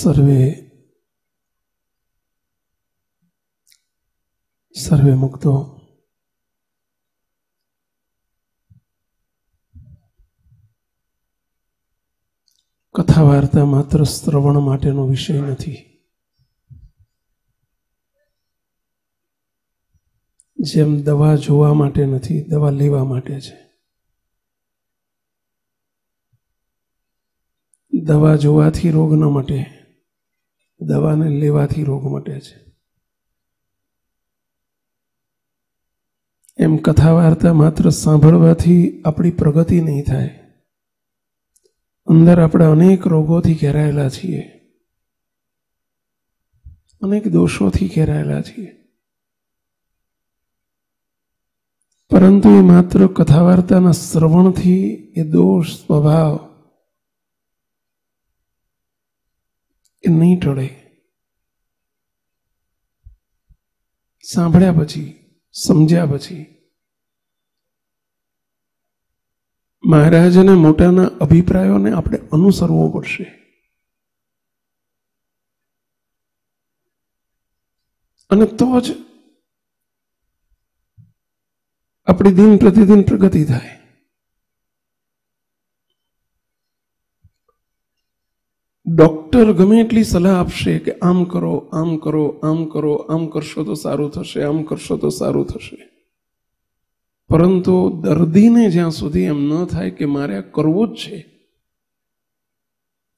સર્વે સર્વે મુક્તો કથા વાર્તા માત્ર શ્રવણ માટેનો વિષય નથી જેમ દવા જોવા માટે નથી દવા લેવા માટે છે દવા જોવાથી રોગ ન મટે દવાને લેવાથી રોગ મટે છે એમ કથા વાર્તા માત્ર સાંભળવાથી આપણી પ્રગતિ નહીં થાય અંદર આપણે અનેક રોગોથી ઘેરાયેલા છીએ અનેક દોષોથી ઘેરાયેલા છીએ પરંતુ એ માત્ર કથા વાર્તાના શ્રવણથી એ દોષ સ્વભાવ નહીં ટળે સાંભળ્યા પછી સમજ્યા પછી મહારાજ અને મોટાના અભિપ્રાયોને આપણે અનુસરવો પડશે અને તો જ આપણી દિન પ્રતિદિન પ્રગતિ થાય ડોક્ટર ગમે એટલી સલાહ આપશે કે આમ કરો આમ કરો આમ કરો આમ કરશો તો સારું થશે આમ કરશો તો સારું થશે પરંતુ દર્દીને જ્યાં સુધી એમ ન થાય કે મારે આ કરવું જ છે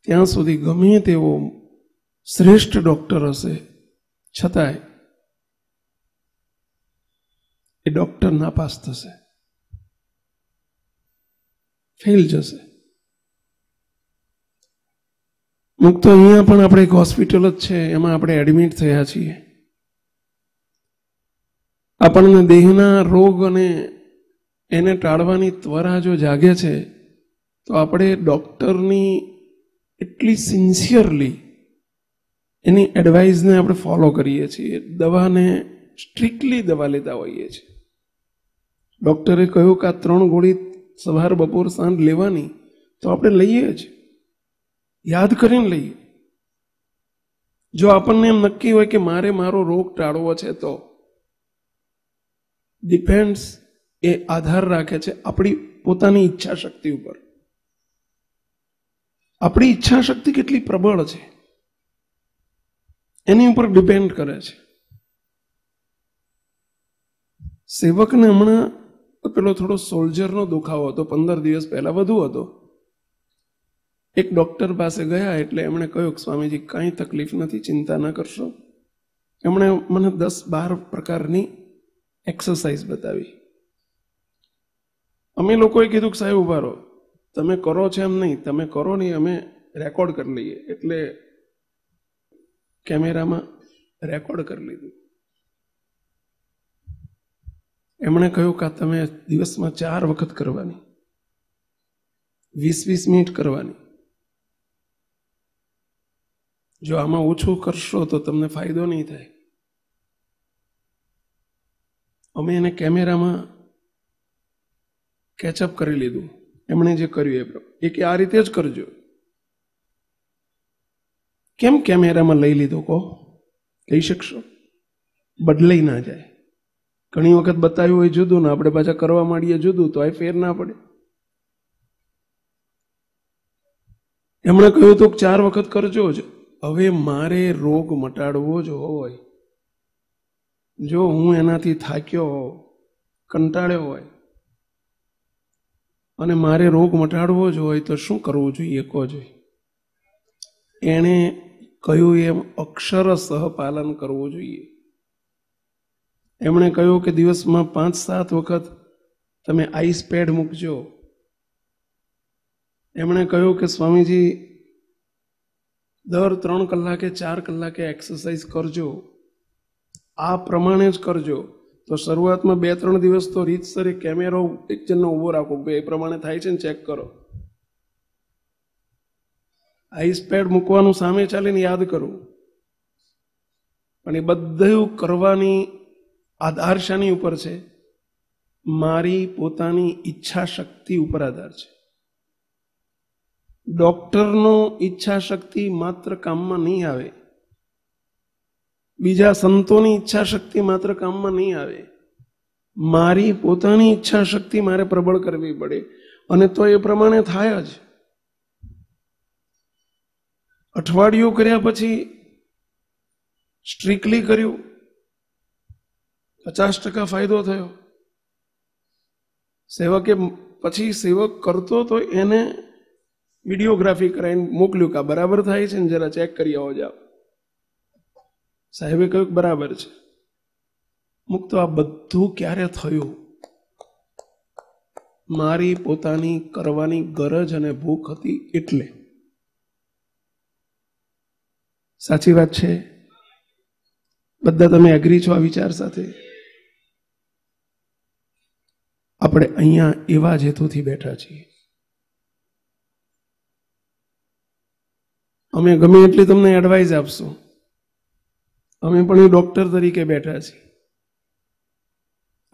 ત્યાં સુધી ગમે તેવો શ્રેષ્ઠ ડૉક્ટર હશે છતાંય એ ડૉક્ટર નાપાસ થશે ફેલ જશે અમુક તો અહીંયા પણ આપણે એક હોસ્પિટલ જ છે એમાં આપણે એડમિટ થયા છીએ આપણને દેહના રોગ અને એને ટાળવાની ત્વરા જો જાગે છે તો આપણે ડૉક્ટરની એટલી સિન્સિયરલી એની એડવાઇસને આપણે ફોલો કરીએ છીએ દવાને સ્ટ્રિક્ટલી દવા લેતા હોઈએ છીએ ડૉક્ટરે કહ્યું કે આ ત્રણ ગોળી સવાર બપોર સાંજ લેવાની તો આપણે લઈએ જ યાદ કરીને લઈએ જો આપણને એમ નક્કી હોય કે મારે મારો રોગ ટાળવો છે તો ડિપેન્ડ્સ એ આધાર રાખે છે આપણી પોતાની ઈચ્છા શક્તિ ઉપર આપણી ઈચ્છા શક્તિ કેટલી પ્રબળ છે એની ઉપર ડિપેન્ડ કરે છે સેવકને હમણાં પેલો થોડો સોલ્જરનો દુખાવો હતો પંદર દિવસ પહેલાં વધુ હતો એક ડૉક્ટર પાસે ગયા એટલે એમણે કહ્યું સ્વામીજી કાંઈ તકલીફ નથી ચિંતા ન કરશો એમણે મને દસ બાર પ્રકારની એક્સરસાઇઝ બતાવી અમે લોકોએ કીધું કે સાહેબ ઉભા રહો તમે કરો છો એમ નહીં તમે કરો નહીં અમે રેકોર્ડ કરી લઈએ એટલે કેમેરામાં રેકોર્ડ કરી લીધું એમણે કહ્યું કે તમે દિવસમાં ચાર વખત કરવાની વીસ વીસ મિનિટ કરવાની જો આમાં ઓછું કરશો તો તમને ફાયદો નહીં થાય અમે એને કેમેરામાં કેચઅપ કરી લીધું એમણે જે કર્યું એ એ કે આ રીતે જ કરજો કેમ કેમેરામાં લઈ લીધો કહો લઈ શકશો બદલાઈ ના જાય ઘણી વખત બતાવ્યું હોય જુદું ને આપણે પાછા કરવા માંડીએ જુદું તો આ ફેર ના પડે એમણે કહ્યું તો ચાર વખત કરજો જ હવે મારે રોગ મટાડવો જ હોય જો હું એનાથી થાક્યો કંટાળ્યો હોય અને મારે રોગ મટાડવો જ હોય તો શું કરવું જોઈએ કહો જોઈએ એણે કહ્યું એમ અક્ષરસહ પાલન કરવું જોઈએ એમણે કહ્યું કે દિવસમાં પાંચ સાત વખત તમે આઈસ પેડ મૂકજો એમણે કહ્યું કે સ્વામીજી દર ત્રણ કલાકે ચાર કલાકે એક્સરસાઇઝ કરજો આ પ્રમાણે જ કરજો તો શરૂઆતમાં બે ત્રણ દિવસ તો રીતસર એ કેમેરો પિક્ચરનો ઊભો રાખો એ પ્રમાણે થાય છે ને ચેક કરો આઈસપેડ મૂકવાનું સામે ચાલીને યાદ કરો પણ એ બધું કરવાની આધાર શાની ઉપર છે મારી પોતાની ઈચ્છા શક્તિ ઉપર આધાર છે ડૉક્ટરનો ઈચ્છા શક્તિ માત્ર કામમાં નહીં આવે બીજા સંતોની ઈચ્છા શક્તિ માત્ર કામમાં નહીં આવે મારી પોતાની ઈચ્છા શક્તિ મારે પ્રબળ કરવી પડે અને તો એ પ્રમાણે થાય જ અઠવાડિયું કર્યા પછી સ્ટ્રીકલી કર્યું પચાસ ટકા ફાયદો થયો સેવકે પછી સેવક કરતો તો એને વિડીયોગ્રાફી કરાવીને મોકલ્યું કે આ બરાબર થાય છે ને જરા ચેક કરી આવો જાઓ સાહેબે કહ્યું બરાબર છે મુક્ત આ બધું ક્યારે થયું મારી પોતાની કરવાની ગરજ અને ભૂખ હતી એટલે સાચી વાત છે બધા તમે એગ્રી છો આ વિચાર સાથે આપણે અહીંયા એવા જ હેતુથી બેઠા છીએ અમે ગમે એટલી તમને એડવાઇસ આપશું અમે પણ એ ડૉક્ટર તરીકે બેઠા છીએ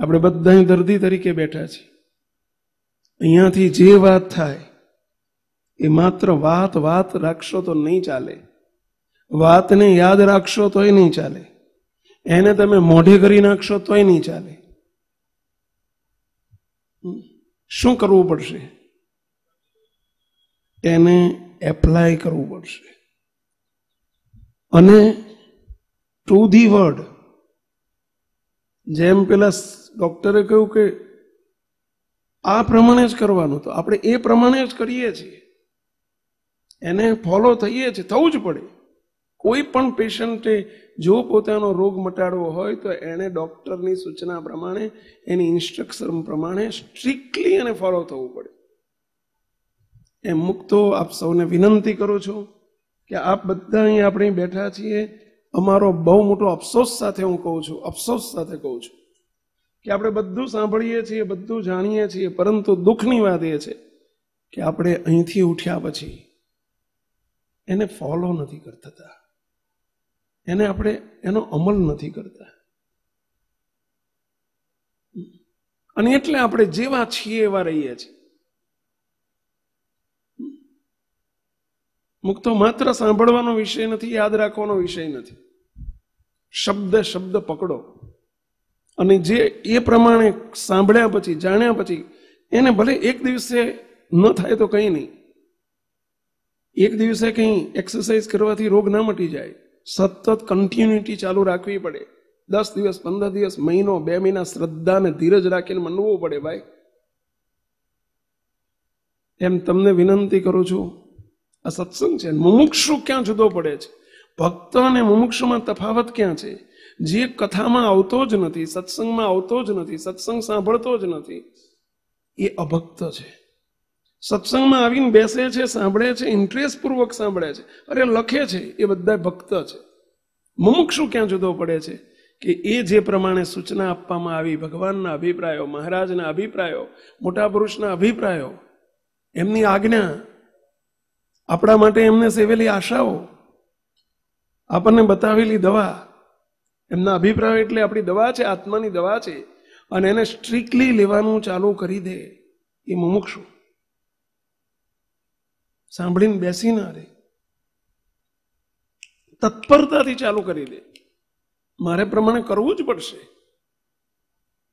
આપણે બધા દર્દી તરીકે બેઠા છીએ અહીંયાથી જે વાત થાય એ માત્ર વાત વાત રાખશો તો નહીં ચાલે વાતને યાદ રાખશો તોય નહીં ચાલે એને તમે મોઢે કરી નાખશો તોય નહીં ચાલે શું કરવું પડશે એને એપ્લાય કરવું પડશે અને ટુ ધી વર્ડ જેમ પેલા ડૉક્ટરે કહ્યું કે આ પ્રમાણે જ કરવાનું તો આપણે એ પ્રમાણે જ કરીએ છીએ એને ફોલો થઈએ છીએ થવું જ પડે કોઈ પણ પેશન્ટે જો પોતાનો રોગ મટાડવો હોય તો એણે ડૉક્ટરની સૂચના પ્રમાણે એની ઇન્સ્ટ્રક્શન પ્રમાણે સ્ટ્રિક્ટલી એને ફોલો થવું પડે એ મુક્તો આપ સૌને વિનંતી કરું છું કે આપ બધા અહીં આપણે બેઠા છીએ અમારો બહુ મોટો અફસોસ સાથે હું કહું છું અફસોસ સાથે કહું છું કે આપણે બધું સાંભળીએ છીએ બધું જાણીએ છીએ પરંતુ દુઃખની વાત એ છે કે આપણે અહીંથી ઉઠ્યા પછી એને ફોલો નથી કરતા એને આપણે એનો અમલ નથી કરતા અને એટલે આપણે જેવા છીએ એવા રહીએ છીએ મુક્ત માત્ર સાંભળવાનો વિષય નથી યાદ રાખવાનો વિષય નથી શબ્દ શબ્દ પકડો અને જે એ પ્રમાણે સાંભળ્યા પછી જાણ્યા પછી એને ભલે એક દિવસે ન થાય તો કંઈ નહીં એક દિવસે કંઈ એક્સરસાઇઝ કરવાથી રોગ ના મટી જાય સતત કન્ટિન્યુટી ચાલુ રાખવી પડે દસ દિવસ પંદર દિવસ મહિનો બે મહિના શ્રદ્ધાને ધીરજ રાખીને મનવું પડે ભાઈ એમ તમને વિનંતી કરું છું આ સત્સંગ છે મુમુક્ષુ ક્યાં જુદો પડે છે ભક્ત અને મુમુક્ષુમાં તફાવત ક્યાં છે જે કથામાં આવતો જ નથી સત્સંગમાં આવતો જ નથી સત્સંગ સાંભળતો જ નથી એ અભક્ત છે સત્સંગમાં આવીને બેસે છે સાંભળે છે ઇન્ટરેસ્ટપૂર્વક સાંભળે છે અરે લખે છે એ બધા ભક્ત છે મુમુક્ષુ ક્યાં જુદો પડે છે કે એ જે પ્રમાણે સૂચના આપવામાં આવી ભગવાનના અભિપ્રાયો મહારાજના અભિપ્રાયો મોટા પુરુષના અભિપ્રાયો એમની આજ્ઞા આપણા માટે એમને સેવેલી આશાઓ આપણને બતાવેલી દવા એમના અભિપ્રાય એટલે આપણી દવા છે આત્માની દવા છે અને એને સ્ટ્રિકલી લેવાનું ચાલુ કરી દે એ મુમુક્ષુ સાંભળીને બેસી ના રહે તત્પરતાથી ચાલુ કરી દે મારે પ્રમાણે કરવું જ પડશે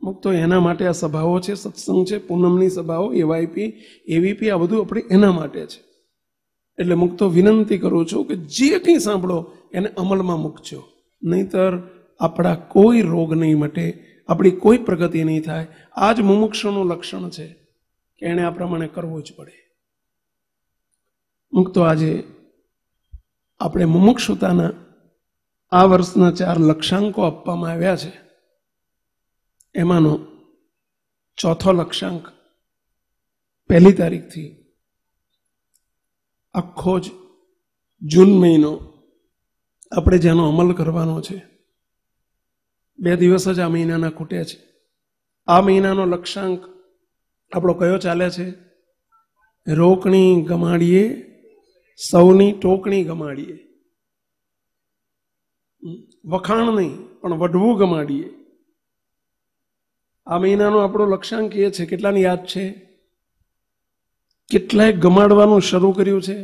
મુક તો એના માટે આ સભાઓ છે સત્સંગ છે પૂનમની સભાઓ એવાયપી એવીપી આ બધું આપણે એના માટે છે એટલે મુક્ત વિનંતી કરું છું કે જે કંઈ સાંભળો એને અમલમાં મૂકજો નહીતર આપણા કોઈ રોગ નહીં મટે આપણી કોઈ પ્રગતિ નહીં થાય આ જ મુમુક્ષનું લક્ષણ છે કે એણે આ પ્રમાણે કરવું જ પડે મુક્તો આજે આપણે મુમુક્ષુતાના આ વર્ષના ચાર લક્ષ્યાંકો આપવામાં આવ્યા છે એમાંનો ચોથો લક્ષ્યાંક પહેલી તારીખથી આખો જ જૂન મહિનો આપણે જેનો અમલ કરવાનો છે બે દિવસ જ આ મહિનાના ખૂટ્યા છે આ મહિનાનો લક્ષ્યાંક આપણો કયો ચાલે છે રોકણી ગમાડીએ સૌની ટોકણી ગમાડીએ વખાણ નહીં પણ વઢવું ગમાડીએ આ મહિનાનો આપણો લક્ષ્યાંક એ છે કેટલાની યાદ છે કેટલાય ગમાડવાનું શરૂ કર્યું છે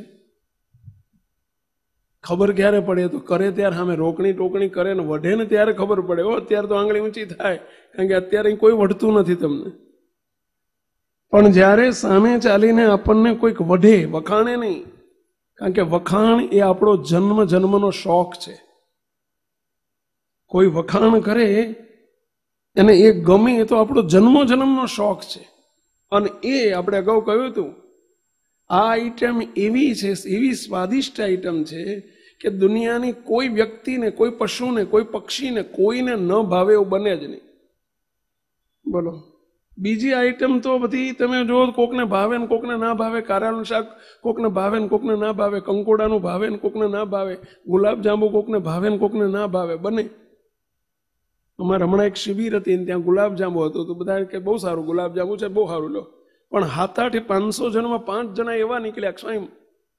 ખબર ક્યારે પડે તો કરે ત્યારે સામે રોકણી ટોકણી કરે ને વઢે ને ત્યારે ખબર પડે ઓ અત્યારે તો આંગળી ઊંચી થાય કારણ કે અત્યારે કોઈ વઢતું નથી તમને પણ જ્યારે સામે ચાલીને આપણને કોઈક વઢે વખાણે નહીં કારણ કે વખાણ એ આપણો જન્મ જન્મનો શોખ છે કોઈ વખાણ કરે એને એ ગમે તો આપણો જન્મો જન્મનો શોખ છે અને એ આપણે અગાઉ કહ્યું હતું આ આઈટમ એવી છે એવી સ્વાદિષ્ટ આઈટમ છે કે દુનિયાની કોઈ વ્યક્તિને કોઈ પશુને કોઈ પક્ષીને કોઈને ન ભાવે એવું બને જ નહીં બોલો બીજી આઈટમ તો બધી તમે જો કોકને ભાવે ને કોકને ના ભાવે કારાનું શાક કોકને ભાવે ને કોકને ના ભાવે કંકોડાનું ભાવે ને કોકને ના ભાવે ગુલાબજાંબુ કોકને ભાવે ને કોકને ના ભાવે બને અમારે હમણાં એક શિબિર હતી ને ત્યાં ગુલાબજાંબુ હતું તો બધા કે બહુ સારું ગુલાબજાંબુ છે બહુ સારું લો પણ હાથ આઠે પાંચસો જણમાં પાંચ જણા એવા નીકળ્યા સ્વયં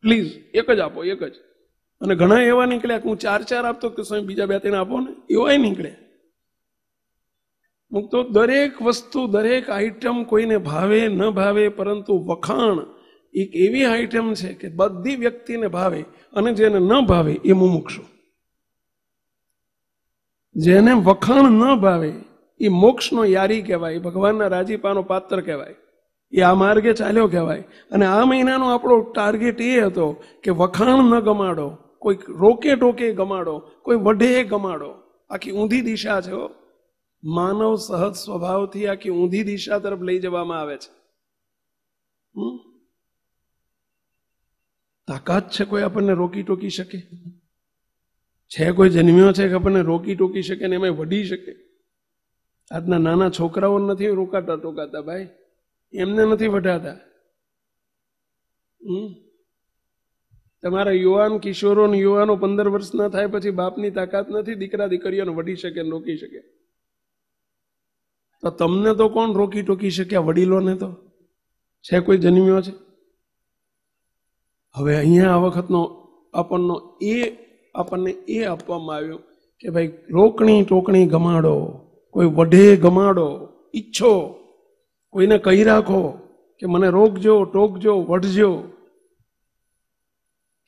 પ્લીઝ એક જ આપો એક જ અને ઘણા એવા નીકળ્યા કે હું ચાર ચાર આપતો કે સ્વયં બીજા બે ત્રણ આપો ને એવાય નીકળે હું તો દરેક વસ્તુ દરેક આઈટમ કોઈને ભાવે ન ભાવે પરંતુ વખાણ એક એવી આઈટમ છે કે બધી વ્યક્તિને ભાવે અને જેને ન ભાવે એ હું મુમુક્ષુ જેને વખાણ ન ભાવે એ મોક્ષનો યારી કહેવાય ભગવાનના રાજીપાનો પાત્ર કહેવાય એ આ માર્ગે ચાલ્યો કહેવાય અને આ મહિનાનો આપણો ટાર્ગેટ એ હતો કે વખાણ ન ગમાડો કોઈક રોકે ટોકે ગમાડો કોઈ વઢે ગમાડો આખી ઊંધી દિશા છે માનવ સહજ સ્વભાવથી આખી ઊંધી દિશા તરફ લઈ જવામાં આવે છે તાકાત છે કોઈ આપણને રોકી ટોકી શકે છે કોઈ જન્મ્યો છે કે આપણને રોકી ટોકી શકે ને એમાં વઢી શકે આજના નાના છોકરાઓ નથી રોકાતા ટોકાતા ભાઈ એમને નથી વઢાતા તમારા યુવાન કિશોરો યુવાનો પંદર વર્ષના થાય પછી બાપની તાકાત નથી દીકરા દીકરીઓને વઢી શકે રોકી શકે તો તમને તો કોણ રોકી ટોકી શક્યા વડીલોને તો છે કોઈ જન્મ્યો છે હવે અહીંયા આ વખતનો આપણનો એ આપણને એ આપવામાં આવ્યો કે ભાઈ રોકણી ટોકણી ગમાડો કોઈ વઢે ગમાડો ઈચ્છો કોઈને કહી રાખો કે મને રોકજો ટોકજો વઢજો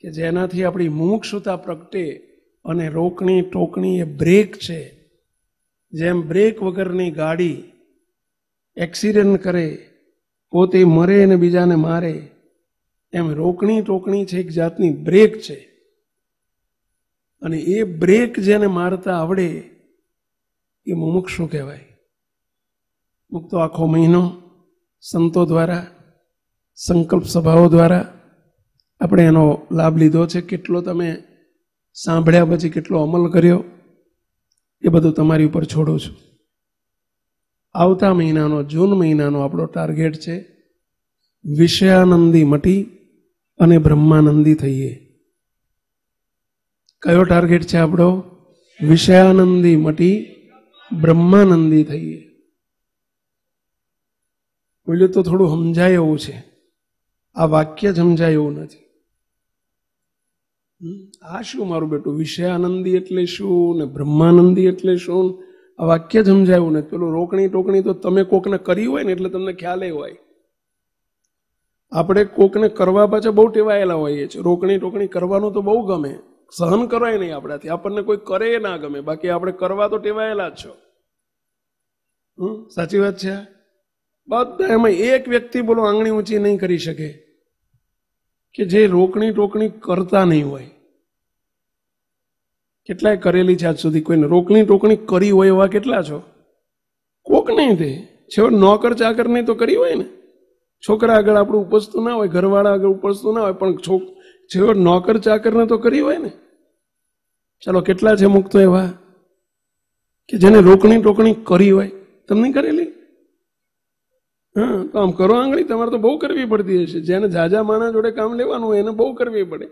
કે જેનાથી આપણી મુમુક્ષુતા પ્રગટે અને રોકણી ટોકણી એ બ્રેક છે જેમ બ્રેક વગરની ગાડી એક્સિડન્ટ કરે પોતે મરે અને બીજાને મારે એમ રોકણી ટોકણી છે એક જાતની બ્રેક છે અને એ બ્રેક જેને મારતા આવડે એ મુમુક્ષુ કહેવાય હું તો આખો મહિનો સંતો દ્વારા સંકલ્પ સભાઓ દ્વારા આપણે એનો લાભ લીધો છે કેટલો તમે સાંભળ્યા પછી કેટલો અમલ કર્યો એ બધું તમારી ઉપર છોડું છું આવતા મહિનાનો જૂન મહિનાનો આપણો ટાર્ગેટ છે વિષયાનંદી મટી અને બ્રહ્માનંદી થઈએ કયો ટાર્ગેટ છે આપણો વિષયાનંદી મટી બ્રહ્માનંદી થઈએ બોલ્યો તો થોડું સમજાય એવું છે આ વાક્ય જ સમજાય એવું નથી આ શું મારું બેટું આનંદી એટલે શું ને બ્રહ્માનંદી એટલે શું આ વાક્ય જ સમજાયું નથી પેલું રોકણી ટોકણી તો તમે કોકને કરી હોય ને એટલે તમને ખ્યાલ એ હોય આપણે કોકને કરવા પાછળ બહુ ટેવાયેલા હોઈએ છીએ રોકણી ટોકણી કરવાનું તો બહુ ગમે સહન કરાય નહીં આપણાથી આપણને કોઈ કરે ના ગમે બાકી આપણે કરવા તો ટેવાયેલા જ છો સાચી વાત છે બધા એમાં એક વ્યક્તિ બોલો આંગળી ઊંચી નહીં કરી શકે કે જે રોકણી ટોકણી કરતા નહીં હોય કેટલાય કરેલી છે આજ સુધી કોઈને રોકણી ટોકણી કરી હોય એવા કેટલા છો કોક નહીં તે છે નોકર ચાકર નહીં તો કરી હોય ને છોકરા આગળ આપણું ઉપજતું ના હોય ઘરવાળા આગળ ઉપજતું ના હોય પણ છોક છેવટ નોકર ચાકરને તો કરી હોય ને ચાલો કેટલા છે મુક્ત એવા કે જેને રોકણી ટોકણી કરી હોય તમને કરેલી હા તો આમ કરો આંગળી તમારે તો બહુ કરવી પડતી હશે જેને ઝાઝા માણા જોડે કામ લેવાનું એને બહુ કરવી પડે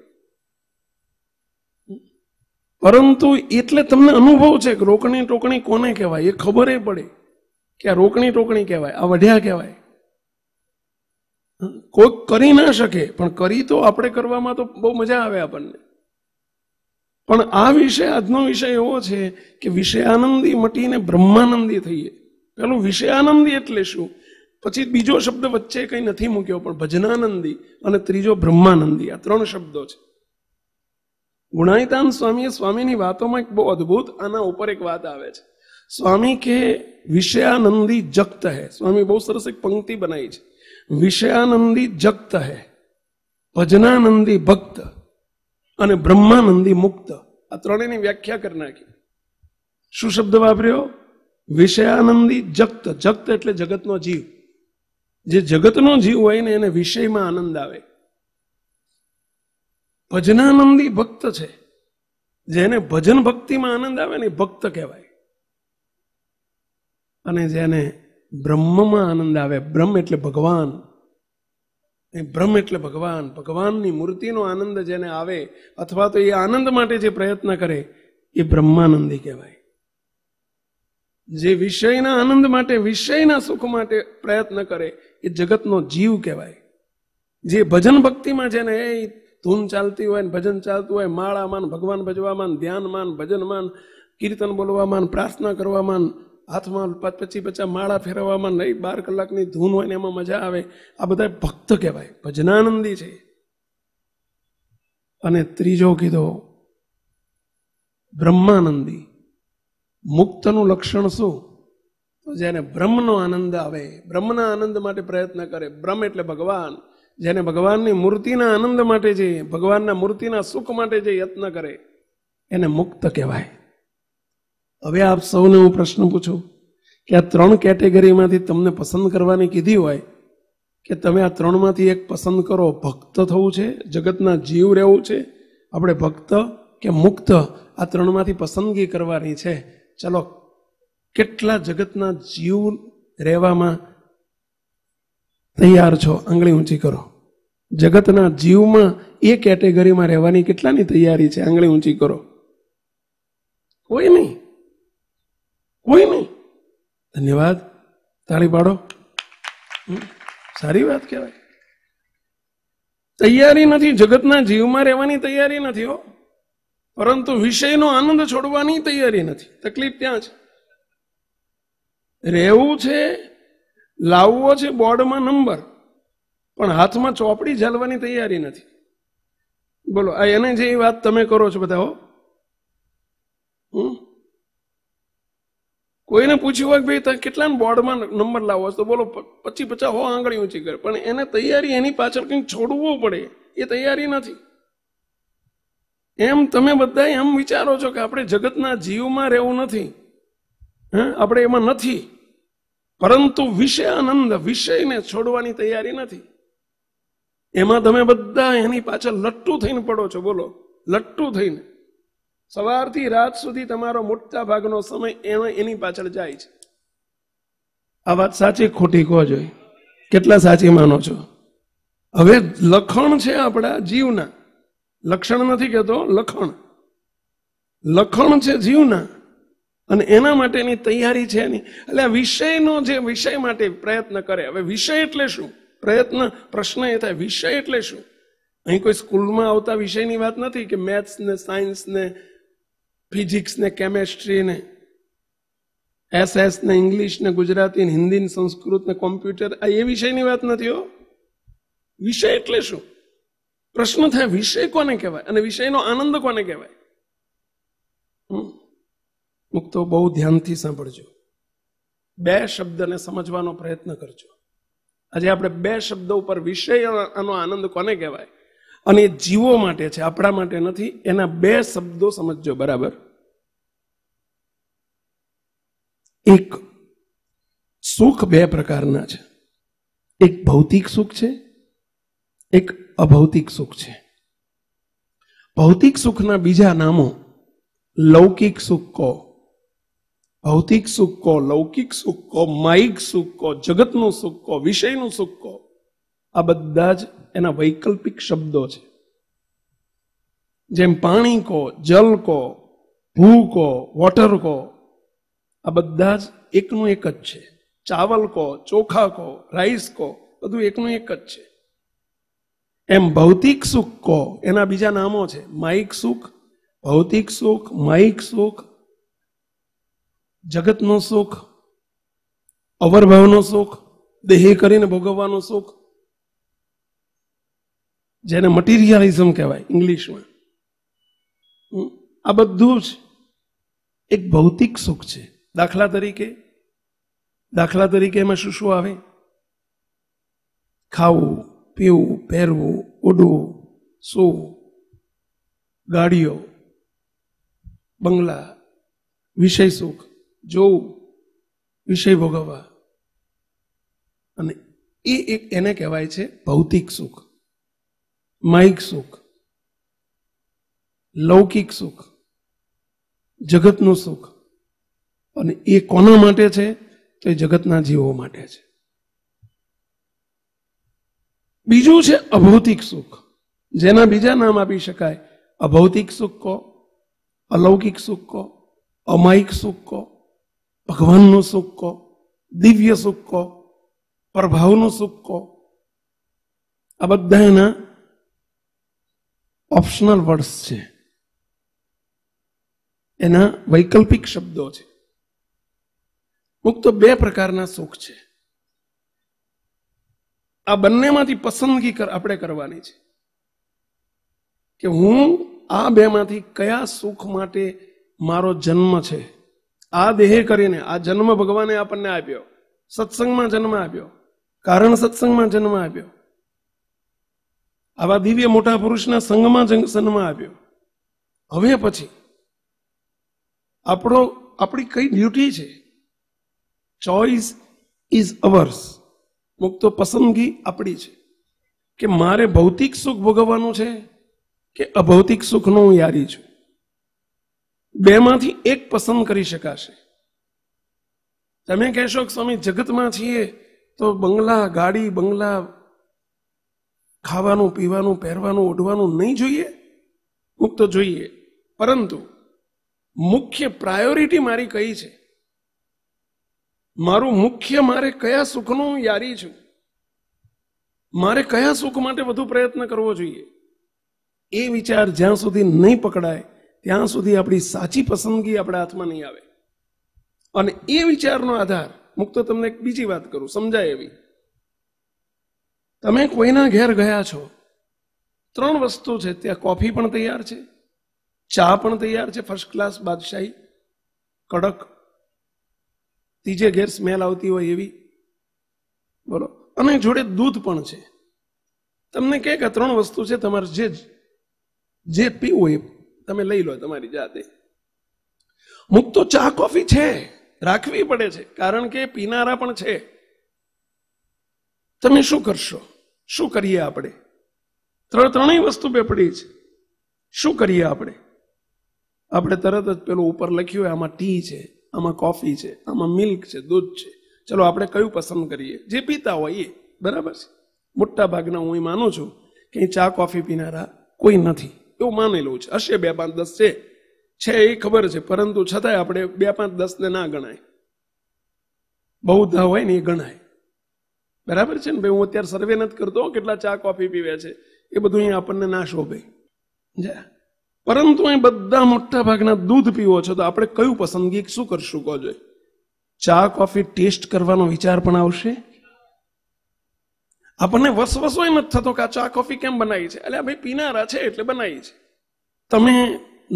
પરંતુ એટલે તમને અનુભવ છે કે રોકણી ટોકણી કોને કહેવાય એ ખબર એ પડે કે આ રોકણી ટોકણી કહેવાય આ વઢ્યા કહેવાય કોઈક કરી ના શકે પણ કરી તો આપણે કરવામાં તો બહુ મજા આવે આપણને પણ આ વિષય આજનો વિષય એવો છે કે વિષયાનંદી મટીને બ્રહ્માનંદી થઈએ પેલું વિષયાનંદી એટલે શું પછી બીજો શબ્દ વચ્ચે કંઈ નથી મૂક્યો પણ ભજનાનંદી અને ત્રીજો બ્રહ્માનંદી આ ત્રણ શબ્દો છે ગુણાયતાન સ્વામીએ સ્વામીની વાતોમાં એક બહુ અદ્ભુત આના ઉપર એક વાત આવે છે સ્વામી કે વિષયાનંદી જગત હે સ્વામી બહુ સરસ એક પંક્તિ બનાવી છે વિષયાનંદી જગત હે ભજનાનંદી ભક્ત અને બ્રહ્માનંદી મુક્ત આ ત્રણેની વ્યાખ્યા કરી નાખી શું શબ્દ વાપર્યો વિષયાનંદી જગત જગત એટલે જગતનો જીવ જે જગતનો જીવ હોય ને એને વિષયમાં આનંદ આવે ભજનાનંદી ભક્ત છે જેને ભજન ભક્તિમાં આનંદ આવે ને ભક્ત કહેવાય અને જેને બ્રહ્મમાં આનંદ આવે બ્રહ્મ એટલે ભગવાન એ બ્રહ્મ એટલે ભગવાન ભગવાનની મૂર્તિનો આનંદ જેને આવે અથવા તો એ આનંદ માટે જે પ્રયત્ન કરે એ બ્રહ્માનંદી કહેવાય જે વિષયના આનંદ માટે વિષયના સુખ માટે પ્રયત્ન કરે એ જગતનો જીવ કહેવાય જે ભજન ભક્તિમાં છે ને એ ધૂન ચાલતી હોય ને ભજન ચાલતું હોય માળામાં ભગવાન ભજવામાં ધ્યાનમાં ભજનમાં કીર્તન બોલવામાં પ્રાર્થના કરવામાં હાથમાં પછી પચા માળા ફેરવવામાં નહીં બાર કલાકની ધૂન હોય ને એમાં મજા આવે આ બધા ભક્ત કહેવાય ભજનાનંદી છે અને ત્રીજો કીધો બ્રહ્માનંદી મુક્તનું લક્ષણ શું તો જેને બ્રહ્મનો આનંદ આવે બ્રહ્મના આનંદ માટે પ્રયત્ન કરે બ્રહ્મ એટલે ભગવાન જેને ભગવાનની મૂર્તિના આનંદ માટે જે ભગવાનના મૂર્તિના સુખ માટે જે યત્ન કરે એને મુક્ત કહેવાય હવે આપ સૌને હું પ્રશ્ન પૂછું કે આ ત્રણ કેટેગરીમાંથી તમને પસંદ કરવાની કીધી હોય કે તમે આ ત્રણમાંથી એક પસંદ કરો ભક્ત થવું છે જગતના જીવ રહેવું છે આપણે ભક્ત કે મુક્ત આ ત્રણમાંથી પસંદગી કરવાની છે ચાલો કેટલા જગતના જીવ રહેવામાં તૈયાર છો આંગળી ઊંચી કરો જગતના જીવમાં એ કેટેગરીમાં રહેવાની કેટલાની તૈયારી છે આંગળી ઊંચી કરો કોઈ નહીં કોઈ નહીં ધન્યવાદ તાળી પાડો સારી વાત કહેવાય તૈયારી નથી જગતના જીવમાં રહેવાની તૈયારી નથી હો પરંતુ વિષયનો આનંદ છોડવાની તૈયારી નથી તકલીફ ત્યાં છે રહેવું છે લાવવો છે બોર્ડમાં નંબર પણ હાથમાં ચોપડી ઝાલવાની તૈયારી નથી બોલો આ એને જે વાત તમે કરો છો બધા હો કોઈને પૂછ્યું હોય ભાઈ તમે કેટલા બોર્ડમાં નંબર લાવો છો તો બોલો પચી પચાસ હો આંગળી ઊંચી કરે પણ એને તૈયારી એની પાછળ કંઈક છોડવું પડે એ તૈયારી નથી એમ તમે બધા એમ વિચારો છો કે આપણે જગતના જીવમાં રહેવું નથી હે આપણે એમાં નથી પરંતુ વિષય આનંદ વિષયને છોડવાની તૈયારી નથી એમાં તમે બધા એની પાછળ લટ્ટુ થઈને પડો છો બોલો લટ્ટુ થઈને સવારથી રાત સુધી તમારો મોટા ભાગનો સમય એનો એની પાછળ જાય છે આ વાત સાચી ખોટી કહો જોઈએ કેટલા સાચી માનો છો હવે લખણ છે આપણા જીવના લક્ષણ નથી કહેતો લખણ લખણ છે જીવના અને એના માટેની તૈયારી છે એની એટલે આ વિષયનો જે વિષય માટે પ્રયત્ન કરે હવે વિષય એટલે શું પ્રયત્ન પ્રશ્ન એ થાય વિષય એટલે શું અહીં કોઈ સ્કૂલમાં આવતા વિષયની વાત નથી કે મેથ્સ ને સાયન્સ ને ફિઝિક્સ ને કેમેસ્ટ્રી ને એસ એસ ને ઇંગ્લિશ ને ગુજરાતી ને હિન્દી ને સંસ્કૃત ને કોમ્પ્યુટર આ એ વિષયની વાત નથી હો વિષય એટલે શું પ્રશ્ન થાય વિષય કોને કહેવાય અને વિષયનો આનંદ કોને કહેવાય મુક્તો બહુ ધ્યાનથી સાંભળજો બે શબ્દને સમજવાનો પ્રયત્ન કરજો આજે આપણે બે શબ્દો ઉપર વિષય આનો આનંદ કોને કહેવાય અને એ જીવો માટે છે આપણા માટે નથી એના બે શબ્દો સમજજો બરાબર એક સુખ બે પ્રકારના છે એક ભૌતિક સુખ છે એક અભૌતિક સુખ છે ભૌતિક સુખના બીજા નામો લૌકિક સુખ કહો ભૌતિક સુખ કહો લૌકિક સુખ કહો માયિક સુખ કહો જગતનું સુખ કહો વિષયનું સુખ કહો આ બધા જ એના વૈકલ્પિક શબ્દો છે જેમ પાણી કહો જલ કહો ભૂ કહો વોટર કહો આ બધા જ એકનું એક જ છે ચાવલ કહો ચોખા કહો રાઈસ કહો બધું એકનું એક જ છે એમ ભૌતિક સુખ કહો એના બીજા નામો છે માયિક સુખ ભૌતિક સુખ માયિક સુખ જગતનું સુખ અવરભાવનું સુખ દેહી કરીને ભોગવવાનું સુખ જેને મટીરિયલિઝમ કહેવાય ઇંગ્લિશમાં આ બધું જ એક ભૌતિક સુખ છે દાખલા તરીકે દાખલા તરીકે એમાં શું શું આવે ખાવું પીવું પહેરવું ઉડવું સૂવું ગાડીઓ બંગલા વિષય સુખ જોવું વિષય ભોગવવા અને એ એક એને કહેવાય છે ભૌતિક સુખ માયિક સુખ લૌકિક સુખ જગતનું સુખ અને એ કોના માટે છે તો એ જગતના જીવો માટે છે બીજું છે અભૌતિક સુખ જેના બીજા નામ આપી શકાય અભૌતિક સુખ કહો અલૌકિક સુખ કહો અમાયિક સુખ કહો ભગવાનનું સુખ કહો દિવ્ય સુખ કહો પ્રભાવનું સુખ કહો આ બધા એના ઓપ્શનલ વર્ડ્સ છે એના વૈકલ્પિક શબ્દો છે મુક્ત બે પ્રકારના સુખ છે આ બંનેમાંથી પસંદગી આપણે કરવાની છે કે હું આ બેમાંથી કયા સુખ માટે મારો જન્મ છે આ દેહ કરીને આ જન્મ ભગવાને આપણને આપ્યો સત્સંગમાં જન્મ આપ્યો કારણ સત્સંગમાં જન્મ આપ્યો આવા દિવ્ય મોટા પુરુષના સંઘમાં જન્મ આપ્યો હવે પછી આપણો આપણી કઈ ડ્યુટી છે ચોઇસ ઇઝ અવર્સ મુક્તો પસંદગી આપણી છે કે મારે ભૌતિક સુખ ભોગવવાનું છે કે અભૌતિક સુખનો હું યારી છું બેમાંથી એક પસંદ કરી શકાશે તમે કહેશો કે સ્વામી જગતમાં છીએ તો બંગલા ગાડી બંગલા ખાવાનું પીવાનું પહેરવાનું ઓઢવાનું નહીં જોઈએ મુક્ત જોઈએ પરંતુ મુખ્ય પ્રાયોરિટી મારી કઈ છે મારું મુખ્ય મારે કયા સુખનું યારી છું મારે કયા સુખ માટે વધુ પ્રયત્ન કરવો જોઈએ એ વિચાર જ્યાં સુધી નહીં પકડાય ત્યાં સુધી આપણી સાચી પસંદગી આપણા હાથમાં નહીં આવે અને એ વિચારનો આધાર મુક્ત તમને એક બીજી વાત કરું સમજાય એવી તમે કોઈના ઘેર ગયા છો ત્રણ વસ્તુ છે ત્યાં કોફી પણ તૈયાર છે ચા પણ તૈયાર છે ફર્સ્ટ ક્લાસ બાદશાહી કડક ત્રીજે ઘેર સ્મેલ આવતી હોય એવી બોલો અને જોડે દૂધ પણ છે તમને કહે આ ત્રણ વસ્તુ છે તમારે જે જે પીવું એ તમે લઈ લો તમારી જાતે મુક તો ચા કોફી છે રાખવી પડે છે કારણ કે પીનારા પણ છે તમે શું કરશો શું કરીએ આપણે ત્રણ ત્રણેય વસ્તુ બેપડી છે શું કરીએ આપણે આપણે તરત જ પેલું ઉપર લખ્યું હોય આમાં ટી છે આમાં કોફી છે આમાં મિલ્ક છે દૂધ છે ચલો આપણે કયું પસંદ કરીએ જે પીતા હોય એ બરાબર છે મોટા ભાગના હું એ માનું છું કે ચા કોફી પીનારા કોઈ નથી એવું માની લઉં છે હશે બે પાંચ દસ છે છે એ ખબર છે પરંતુ છતાંય આપણે બે પાંચ દસને ના ગણાય બહુધા હોય ને એ ગણાય બરાબર છે ને ભાઈ હું અત્યારે સર્વે નથી કરતો કેટલા ચા કોફી પીવે છે એ બધું અહીંયા આપણને ના શોભે જા પરંતુ એ બધા મોટા ભાગના દૂધ પીવો છો તો આપણે કયું પસંદગી શું કરશું કહો જોઈએ ચા કોફી ટેસ્ટ કરવાનો વિચાર પણ આવશે આપણને વસવસો નથી થતો કે આ ચા કોફી કેમ બનાવી છે એટલે ભાઈ પીનારા છે એટલે બનાવી છે તમે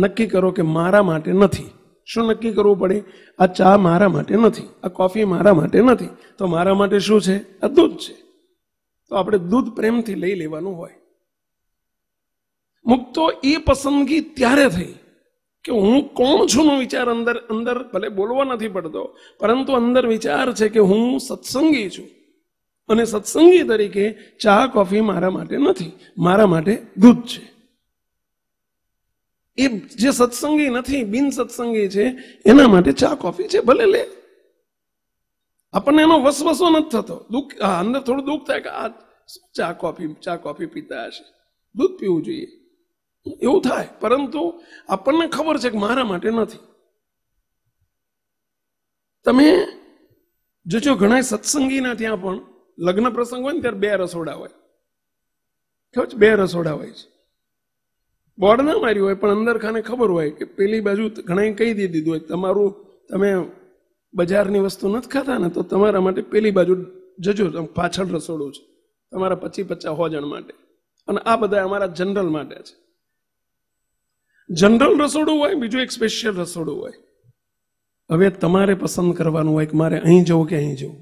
નક્કી કરો કે મારા માટે નથી શું નક્કી કરવું પડે આ ચા મારા માટે નથી આ કોફી મારા માટે નથી તો મારા માટે શું છે આ દૂધ છે તો આપણે દૂધ પ્રેમથી લઈ લેવાનું હોય મુક્તો એ પસંદગી ત્યારે થઈ કે હું કોણ છું નો વિચાર અંદર અંદર ભલે બોલવો નથી પડતો પરંતુ અંદર વિચાર છે કે હું સત્સંગી છું અને સત્સંગી તરીકે ચા કોફી મારા માટે નથી મારા માટે દૂધ છે એ જે સત્સંગી નથી બિન સત્સંગી છે એના માટે ચા કોફી છે ભલે લે આપણને એનો વસવસો નથી થતો દુઃખ અંદર થોડું દુઃખ થાય કે આ ચા કોફી ચા કોફી પીતા હશે દૂધ પીવું જોઈએ એવું થાય પરંતુ આપણને ખબર છે કે મારા માટે નથી તમે જોજો ઘણા સત્સંગીના ત્યાં પણ લગ્ન પ્રસંગ હોય ને ત્યારે બે રસોડા હોય ખબર છે બે રસોડા હોય છે બોર્ડ ના મારી હોય પણ અંદર ખાને ખબર હોય કે પેલી બાજુ ઘણા કહી દીધું હોય તમારું તમે બજારની વસ્તુ નથી ખાતા ને તો તમારા માટે પેલી બાજુ જજો પાછળ રસોડું છે તમારા પચી પચાસ હો હોજણ માટે અને આ બધા અમારા જનરલ માટે છે જનરલ રસોડું હોય બીજું એક સ્પેશિયલ રસોડું હોય હવે તમારે પસંદ કરવાનું હોય કે મારે અહીં જવું કે અહીં જવું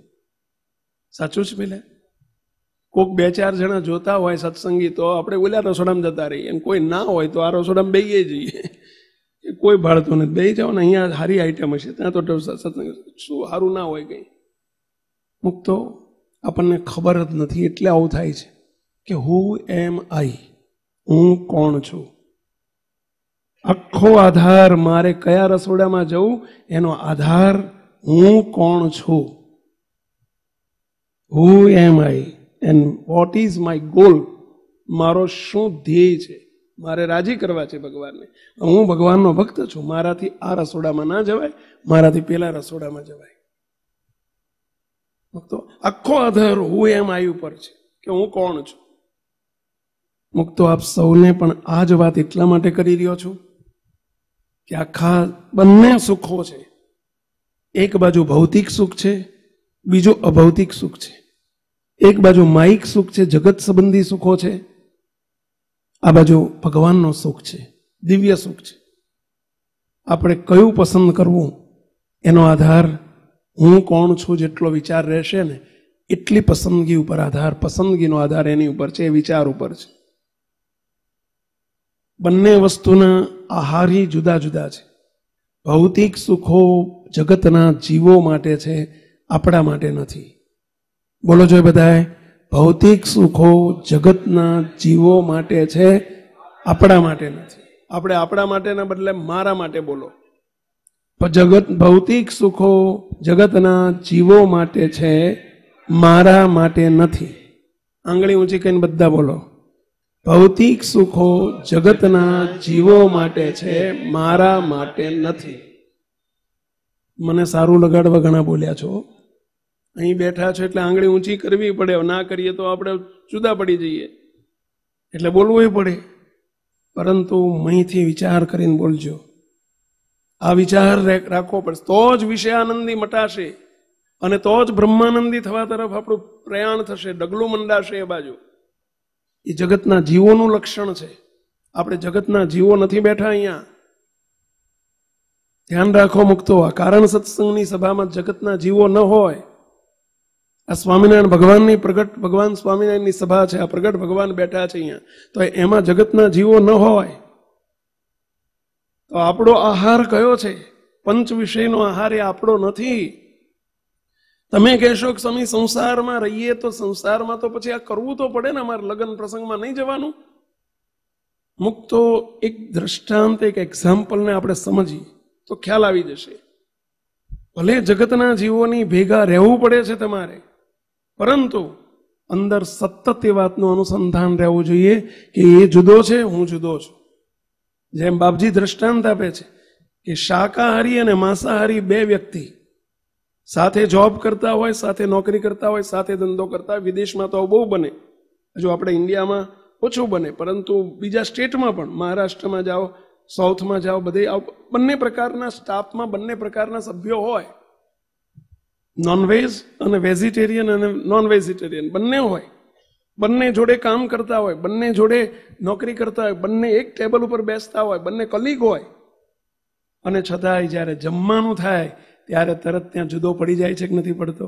સાચું છે પેલા કોઈક બે ચાર જણા જોતા હોય સત્સંગી તો આપણે ઓલા રસોડામાં જતા રહીએ અને કોઈ ના હોય તો આ રસોડામાં બેઈએ જઈએ એ કોઈ ભાડતું નથી બે જાઓ ને અહીંયા સારી આઈટમ હશે ત્યાં તો સત્સંગ શું સારું ના હોય કંઈ અમુક તો આપણને ખબર જ નથી એટલે આવું થાય છે કે હું એમ આઈ હું કોણ છું આખો આધાર મારે કયા રસોડામાં જવું એનો આધાર હું કોણ છું who am I and what is my goal મારો શું ધ્યેય છે મારે રાજી કરવા છે ભગવાનને હું ભગવાનનો ભક્ત છું મારાથી આ રસોડામાં ના જવાય મારાથી પેલા રસોડામાં જવાય ભક્તો આખો આધાર હું એમ આઈ ઉપર છે કે હું કોણ છું મુક્તો આપ સૌને પણ આ જ વાત એટલા માટે કરી રહ્યો છું કે આખા બંને સુખો છે એક બાજુ ભૌતિક સુખ છે બીજો અભૌતિક સુખ છે એક બાજુ માયિક સુખ છે જગત સંબંધી સુખો છે આ બાજુ ભગવાનનો સુખ છે દિવ્ય સુખ છે આપણે કયું પસંદ કરવું એનો આધાર હું કોણ છું જેટલો વિચાર રહેશે ને એટલી પસંદગી ઉપર આધાર પસંદગીનો આધાર એની ઉપર છે એ વિચાર ઉપર છે બંને વસ્તુના આહારી જુદા જુદા છે ભૌતિક સુખો જગતના જીવો માટે છે આપણા માટે નથી બોલો જોઈએ બધાએ ભૌતિક સુખો જગતના જીવો માટે છે આપણા માટે નથી આપણે આપણા માટેના બદલે મારા માટે બોલો જગત ભૌતિક સુખો જગતના જીવો માટે છે મારા માટે નથી આંગળી ઊંચી કરીને બધા બોલો ભૌતિક સુખો જગતના જીવો માટે છે મારા માટે નથી મને સારું લગાડવા ઘણા બોલ્યા છો અહીં બેઠા છો એટલે આંગળી ઊંચી કરવી પડે ના કરીએ તો આપણે જુદા પડી જઈએ એટલે બોલવું પડે પરંતુ અહીંથી વિચાર કરીને બોલજો આ વિચાર રાખવો પડશે તો જ આનંદી મટાશે અને તો જ બ્રહ્માનંદી થવા તરફ આપણું પ્રયાણ થશે ડગલું મંડાશે એ બાજુ એ જગતના જીવોનું લક્ષણ છે આપણે જગતના જીવો નથી બેઠા અહીંયા ધ્યાન રાખો મુક્તો આ કારણ સત્સંગની સભામાં જગતના જીવો ન હોય આ સ્વામિનારાયણ ભગવાનની પ્રગટ ભગવાન સ્વામિનારાયણની સભા છે આ પ્રગટ ભગવાન બેઠા છે અહીંયા તો એમાં જગતના જીવો ન હોય તો આપણો આહાર કયો છે પંચ વિષયનો આહાર એ આપણો નથી તમે કહેશો કે સ્વામી સંસારમાં રહીએ તો સંસારમાં તો પછી આ કરવું તો પડે ને અમારે લગ્ન પ્રસંગમાં નહીં જવાનું મુક એક દ્રષ્ટાંત એક એક્ઝામ્પલને આપણે સમજીએ તો ખ્યાલ આવી જશે ભલે જગતના જીવોની ભેગા રહેવું પડે છે તમારે પરંતુ અંદર સતત એ વાતનું અનુસંધાન રહેવું જોઈએ કે એ જુદો છે હું જુદો છું જેમ બાપજી દ્રષ્ટાંત આપે છે કે શાકાહારી અને માંસાહારી બે વ્યક્તિ સાથે જોબ કરતા હોય સાથે નોકરી કરતા હોય સાથે ધંધો કરતા હોય વિદેશમાં તો બહુ બને હજુ આપણે ઇન્ડિયામાં ઓછું બને પરંતુ બીજા સ્ટેટમાં પણ મહારાષ્ટ્રમાં જાઓ સાઉથમાં જાઓ બધે બંને પ્રકારના સ્ટાફમાં બંને પ્રકારના સભ્યો હોય નોનવેજ અને વેજીટેરિયન અને નોન વેજીટેરિયન બંને હોય બંને જોડે કામ કરતા હોય બંને જોડે નોકરી કરતા હોય બંને એક ટેબલ ઉપર બેસતા હોય બંને કલીગ હોય અને છતાંય જ્યારે જમવાનું થાય ત્યારે તરત ત્યાં જુદો પડી જાય છે કે નથી પડતો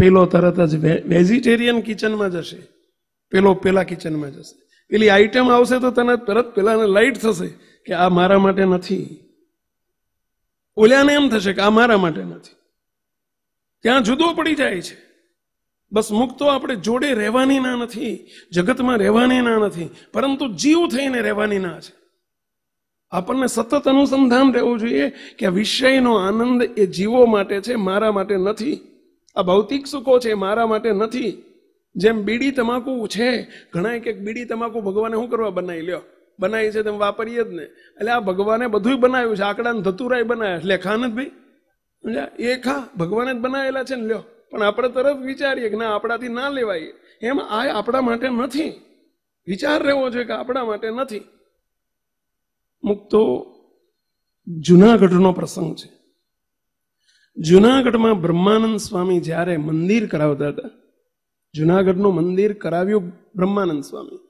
પેલો તરત જ વેજીટેરિયન કિચનમાં જશે પેલો પેલા કિચનમાં જશે પેલી આઈટમ આવશે તો તને તરત પેલાને લાઇટ થશે કે આ મારા માટે નથી ઓલ્યાને એમ થશે કે આ મારા માટે નથી ત્યાં જુદો પડી જાય છે બસ મુક્તો આપણે જોડે રહેવાની ના નથી જગતમાં રહેવાની ના નથી પરંતુ જીવ થઈને રહેવાની ના છે આપણને સતત અનુસંધાન રહેવું જોઈએ કે વિષયનો આનંદ એ જીવો માટે છે મારા માટે નથી આ ભૌતિક સુખો છે મારા માટે નથી જેમ બીડી તમાકુ છે ઘણા કે બીડી તમાકુ ભગવાને શું કરવા બનાવી લ્યો બનાવી છે તેમ વાપરીએ જ ને એટલે આ ભગવાને બધું બનાવ્યું છે આકડાને ધતુરાય બનાવ્યા એટલે ખાન જ ભાઈ સમજ્યા એ ખા ભગવાને જ બનાવેલા છે ને લ્યો પણ આપણે તરત વિચારીએ કે ના આપણાથી ના લેવાય એમ આ આપણા માટે નથી વિચાર રહેવો છે કે આપણા માટે નથી અમુક જુનાગઢનો પ્રસંગ છે જુનાગઢમાં બ્રહ્માનંદ સ્વામી જ્યારે મંદિર કરાવતા હતા જુનાગઢનું મંદિર કરાવ્યું બ્રહ્માનંદ સ્વામી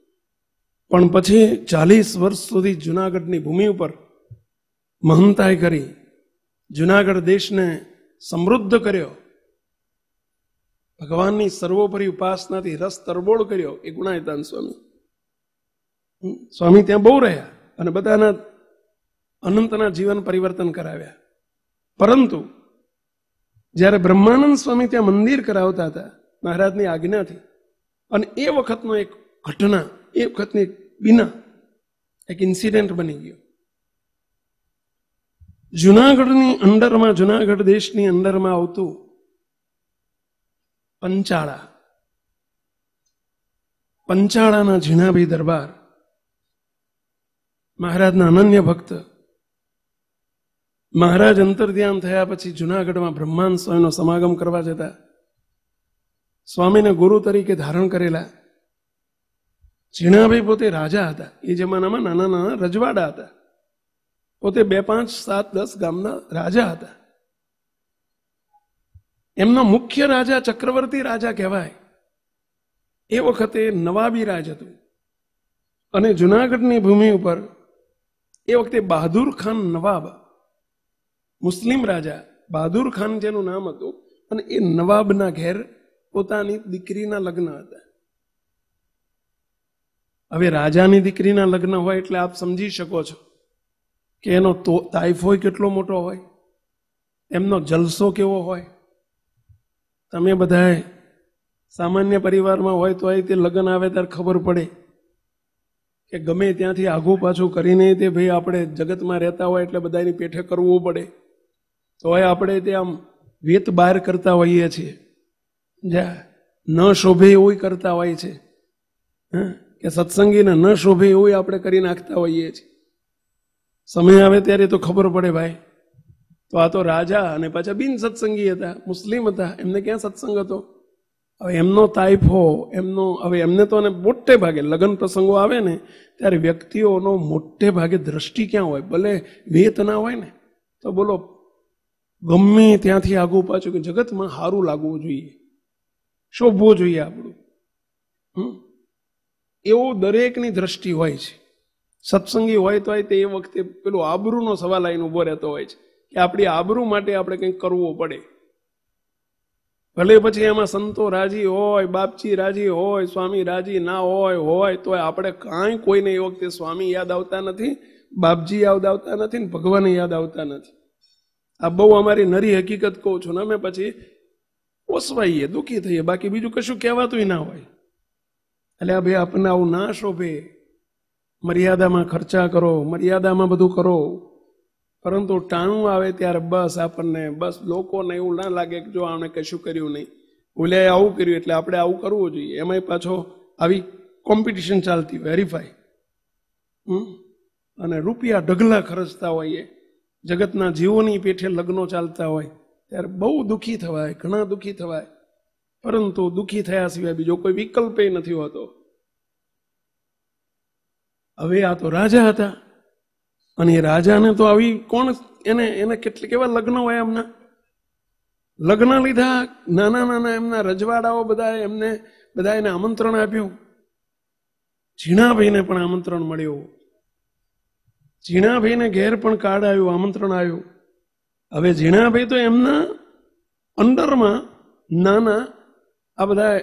પણ પછી ચાલીસ વર્ષ સુધી જુનાગઢની ભૂમિ ઉપર મહંતાઈ કરી જુનાગઢ દેશને સમૃદ્ધ કર્યો ભગવાનની સર્વોપરી ઉપાસનાથી રસ તરબોળ કર્યો એ ગુણાયતાન સ્વામી સ્વામી ત્યાં બહુ રહ્યા અને બધાના અનંતના જીવન પરિવર્તન કરાવ્યા પરંતુ જ્યારે બ્રહ્માનંદ સ્વામી ત્યાં મંદિર કરાવતા હતા મહારાજની આજ્ઞાથી અને એ વખતનો એક ઘટના એ વખતની બિના એક ઇન્સિડેન્ટ બની ગયો જુનાગઢની અંડરમાં જુનાગઢ દેશની અંડરમાં આવતું પંચાળા પંચાળાના ઝીણાભાઈ દરબાર મહારાજના અનન્ય ભક્ત મહારાજ અંતર્ધ્યાન થયા પછી જુનાગઢમાં બ્રહ્માંડ સ્વામીનો સમાગમ કરવા જતા સ્વામીને ગુરુ તરીકે ધારણ કરેલા ઝીણાભાઈ પોતે રાજા હતા એ જમાનામાં નાના નાના રજવાડા હતા પોતે બે પાંચ સાત દસ ગામના રાજા હતા એમનો મુખ્ય રાજા ચક્રવર્તી રાજા કહેવાય એ વખતે નવાબી રાજ હતું અને જુનાગઢની ભૂમિ ઉપર એ વખતે બહાદુર ખાન નવાબ મુસ્લિમ રાજા બહાદુર ખાન જેનું નામ હતું અને એ નવાબના ઘેર પોતાની દીકરીના લગ્ન હતા હવે રાજાની દીકરીના લગ્ન હોય એટલે આપ સમજી શકો છો કે એનો તો તાઇફોય કેટલો મોટો હોય એમનો જલસો કેવો હોય તમે બધાએ સામાન્ય પરિવારમાં હોય તો તે લગ્ન આવે ત્યારે ખબર પડે કે ગમે ત્યાંથી આઘું પાછું કરીને તે ભાઈ આપણે જગતમાં રહેતા હોય એટલે બધાની પેઠે કરવું પડે તો હવે આપણે તે આમ વેત બહાર કરતા હોઈએ છીએ જ્યાં ન શોભે એવું કરતા હોય છે હા કે સત્સંગીને ન શોભે એવું આપણે કરી નાખતા હોઈએ છીએ સમય આવે ત્યારે તો ખબર પડે ભાઈ તો આ તો રાજા અને પાછા બિન સત્સંગી હતા મુસ્લિમ હતા એમને ક્યાં સત્સંગ હતો હવે એમનો તાઇફો એમનો હવે એમને તો મોટે ભાગે લગ્ન પ્રસંગો આવે ને ત્યારે વ્યક્તિઓનો મોટે ભાગે દ્રષ્ટિ ક્યાં હોય ભલે વેતના હોય ને તો બોલો ગમે ત્યાંથી આગું પાછું કે જગતમાં સારું લાગવું જોઈએ શોભવું જોઈએ આપણું હમ એવો દરેકની દ્રષ્ટિ હોય છે સત્સંગી હોય તો હોય તે એ વખતે પેલું આબરૂનો સવાલ આવીને ઊભો રહેતો હોય છે કે આપણી આબરૂ માટે આપણે કંઈક કરવું પડે ભલે પછી એમાં સંતો રાજી હોય બાપજી રાજી હોય સ્વામી રાજી ના હોય હોય તો આપણે કાંઈ કોઈને એ વખતે સ્વામી યાદ આવતા નથી બાપજી યાદ આવતા નથી ને ભગવાન યાદ આવતા નથી આ બહુ અમારી નરી હકીકત કહું છું ને અમે પછી ઓસવાઈએ દુઃખી થઈએ બાકી બીજું કશું કહેવાતું ના હોય એટલે ભાઈ આપણને આવું ના શોભે મર્યાદામાં ખર્ચા કરો મર્યાદામાં બધું કરો પરંતુ ટાણું આવે ત્યારે બસ આપણને બસ લોકોને એવું ના લાગે કે જો આણે કશું કર્યું નહીં ઓલે આવું કર્યું એટલે આપણે આવું કરવું જોઈએ એમાંય પાછો આવી કોમ્પિટિશન ચાલતી હોય હરીફાઈ અને રૂપિયા ઢગલા ખર્ચતા હોઈએ જગતના જીવોની પેઠે લગ્નો ચાલતા હોય ત્યારે બહુ દુઃખી થવાય ઘણા દુઃખી થવાય પરંતુ દુઃખી થયા સિવાય બીજો કોઈ વિકલ્પે નથી હોતો હવે આ તો રાજા હતા અને એ રાજાને તો આવી કોણ એને એને કેટલી કેવા લગ્ન હોય એમના લગ્ન લીધા નાના નાના એમના રજવાડાઓ બધા એમને બધા એને આમંત્રણ આપ્યું ઝીણાભાઈને પણ આમંત્રણ મળ્યું ઝીણાભાઈને ઘેર પણ કાર્ડ આવ્યું આમંત્રણ આવ્યું હવે ઝીણાભાઈ તો એમના અંડરમાં નાના આ બધા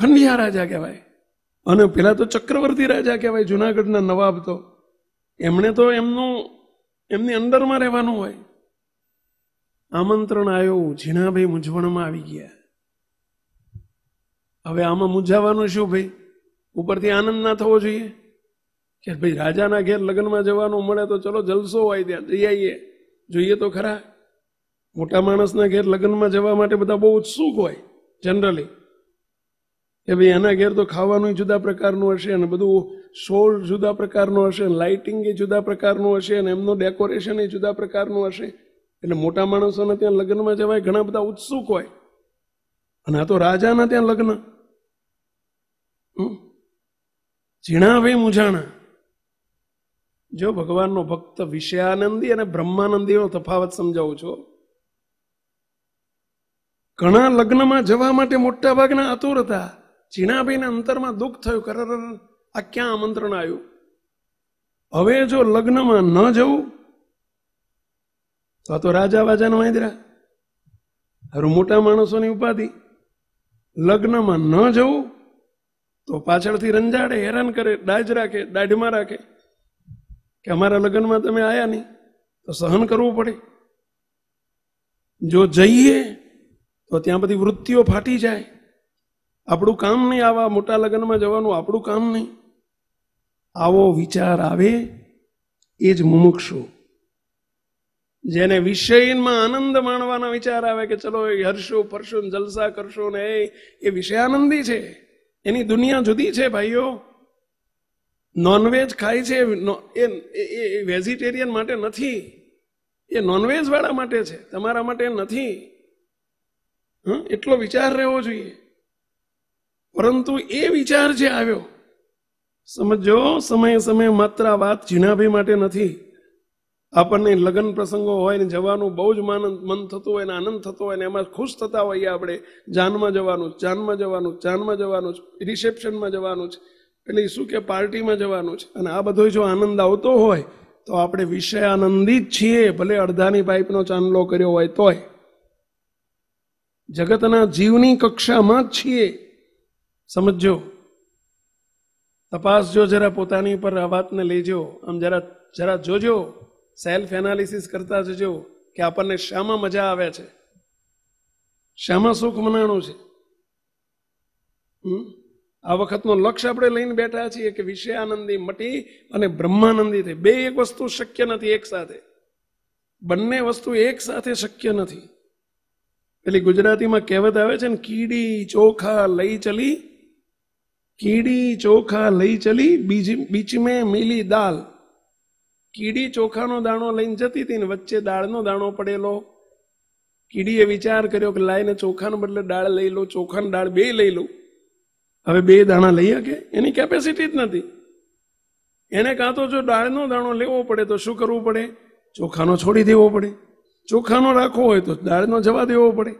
ખંડિયા રાજા કહેવાય અને પેલા તો ચક્રવર્તી રાજા કહેવાય જુનાગઢના નવાબ તો એમણે તો એમનું એમની અંદરમાં રહેવાનું હોય આમંત્રણ આવ્યું ઝીણાભાઈ મૂંઝવણમાં આવી ગયા હવે આમાં મૂંઝાવાનું શું ભાઈ ઉપરથી આનંદ ના થવો જોઈએ કે ભાઈ રાજાના ઘેર લગ્નમાં જવાનું મળે તો ચલો જલસો હોય ત્યાં જઈ આવીએ જોઈએ તો ખરા મોટા માણસના ઘેર લગ્નમાં જવા માટે બધા બહુ ઉત્સુક હોય જનરલી કે ભાઈ એના ઘેર તો ખાવાનું જુદા પ્રકારનું હશે અને બધું સોળ જુદા પ્રકારનું હશે લાઇટિંગ એ જુદા પ્રકારનું હશે અને એમનું ડેકોરેશન એ જુદા પ્રકારનું હશે એટલે મોટા માણસોને ત્યાં લગ્નમાં જવાય ઘણા બધા ઉત્સુક હોય અને આ તો રાજાના ત્યાં લગ્ન ઝીણા ભાઈ મૂંઝાણા જો ભગવાનનો ભક્ત વિષયાનંદી અને બ્રહ્માનંદીનો તફાવત સમજાવું છું ઘણા લગ્નમાં જવા માટે મોટા ભાગના આતુર હતા ઝીણાભાઈને અંતરમાં દુઃખ થયું કરર આ ક્યાં આમંત્રણ આવ્યું હવે જો લગ્નમાં ન જવું તો આ તો રાજા વાજાનો વાંદરા હારું મોટા માણસોની ઉપાધિ લગ્નમાં ન જવું તો પાછળથી રંજાડે હેરાન કરે ડાજ રાખે દાઢમાં રાખે કે અમારા લગ્નમાં તમે આવ્યા નહીં તો સહન કરવું પડે જો જઈએ તો ત્યાં બધી વૃત્તિઓ ફાટી જાય આપણું કામ નહીં આવા મોટા લગ્નમાં જવાનું આપણું કામ નહીં આવો વિચાર આવે એ જ મુમુક્ષુ જેને વિષયમાં આનંદ માણવાના વિચાર આવે કે ચલો એ હરશું ફરશું જલસા કરશું ને એ વિષય આનંદી છે એની દુનિયા જુદી છે ભાઈઓ નોનવેજ ખાય છે એ વેજીટેરિયન માટે નથી એ નોનવેજ વાળા માટે છે તમારા માટે નથી એટલો વિચાર રહેવો જોઈએ પરંતુ એ વિચાર જે આવ્યો સમજો સમયે સમયે માત્ર આ વાત ઝીણાભાઈ માટે નથી આપણને લગ્ન પ્રસંગો હોય ને જવાનું બહુ જ માનંદ મન થતું હોય ને આનંદ થતો હોય ને એમાં ખુશ થતા હોઈએ આપણે જાનમાં જવાનું જાનમાં જવાનું જાનમાં જવાનું જ રિસેપ્શનમાં જવાનું છે એટલે શું કે પાર્ટીમાં જવાનું છે અને આ બધો જો આનંદ આવતો હોય તો આપણે વિષય આનંદિત છીએ ભલે અડધાની પાઇપનો ચાંદલો કર્યો હોય તોય જગતના જીવની કક્ષામાં જ છીએ સમજો તપાસજો જરા પોતાની પર આ વાતને લેજો આમ જરા જરા જોજો સેલ્ફ એનાલિસિસ કરતા જજો કે આપણને શામાં મજા આવે છે શામાં સુખ મનાણું છે આ વખતનો લક્ષ્ય આપણે લઈને બેઠા છીએ કે વિષયાનંદી મટી અને બ્રહ્માનંદી થઈ બે એક વસ્તુ શક્ય નથી એક સાથે બંને વસ્તુ એક સાથે શક્ય નથી પેલી ગુજરાતીમાં કહેવત આવે છે ને કીડી ચોખા લઈ ચલી કીડી ચોખા લઈ ચલી બીજી બીચમે મીલી દાલ કીડી ચોખાનો દાણો લઈને જતી હતી ને વચ્ચે દાળનો દાણો પડેલો કીડીએ વિચાર કર્યો કે લાઈને ચોખાને બદલે દાળ લઈ લો ચોખાને દાળ બે લઈ લો હવે બે દાણા લઈ શકે એની કેપેસિટી જ નથી એને કાં તો જો દાળનો દાણો લેવો પડે તો શું કરવું પડે ચોખાનો છોડી દેવો પડે ચોખાનો રાખવો હોય તો દાળનો જવા દેવો પડે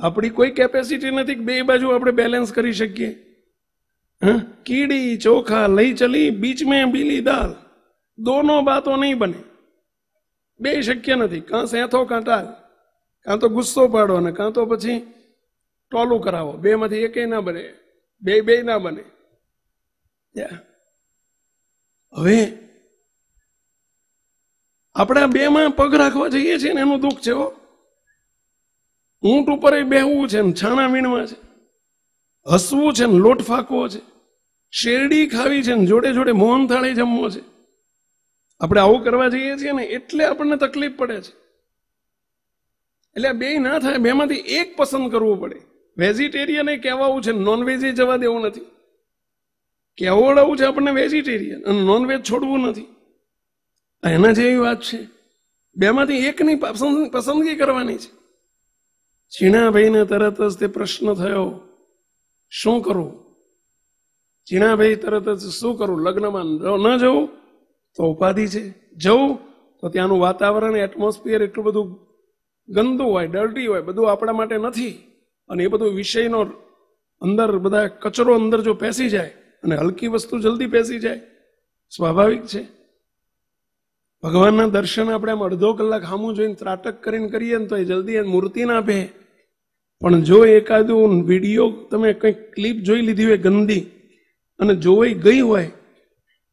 આપણી કોઈ કેપેસિટી નથી કે બે બાજુ આપણે બેલેન્સ કરી શકીએ હા કીડી ચોખા લઈ ચલી બીચ મેં બીલી દાલ દોનો બાતો નહીં બને બે શક્ય નથી કાં સેથો કાં ટાલ કાં તો ગુસ્સો પાડો ને કાં તો પછી ટોલું કરાવો બેમાંથી એકે ના બને બે બે ના બને હવે આપણે બેમાં પગ રાખવા જઈએ છીએ ને એનું દુઃખ છે હો ઊંટ ઉપર બેહવું છે ને છાણા વીણવા છે હસવું છે ને લોટ ફાકવો છે શેરડી ખાવી છે ને જોડે જોડે મોહન થાળી જમવો છે આપણે આવું કરવા જઈએ છીએ ને એટલે આપણને તકલીફ પડે છે એટલે આ બે ના થાય બેમાંથી એક પસંદ કરવું પડે વેજીટેરિયન એ કહેવાવું છે નોનવેજ એ જવા દેવું નથી કહેવડાવું છે આપણને વેજીટેરિયન અને નોનવેજ છોડવું નથી એના જેવી વાત છે બેમાંથી એકની પસંદ પસંદગી કરવાની છે ચીણાભાઈને તરત જ તે પ્રશ્ન થયો શું કરું ઝીણાભાઈ તરત જ શું કરું લગ્નમાં ન જવું તો ઉપાધિ છે જવું તો ત્યાંનું વાતાવરણ એટમોસ્ફિયર એટલું બધું ગંદુ હોય ડર્ટી હોય બધું આપણા માટે નથી અને એ બધું વિષયનો અંદર બધા કચરો અંદર જો પેસી જાય અને હલકી વસ્તુ જલ્દી પેસી જાય સ્વાભાવિક છે ભગવાનના દર્શન આપણે આમ અડધો કલાક સામું જોઈને ત્રાટક કરીને કરીએ ને તો એ જલ્દી એ મૂર્તિ ના ભે પણ જો એકાદું વિડીયો તમે કંઈક ક્લિપ જોઈ લીધી હોય ગંદી અને જોવાઈ ગઈ હોય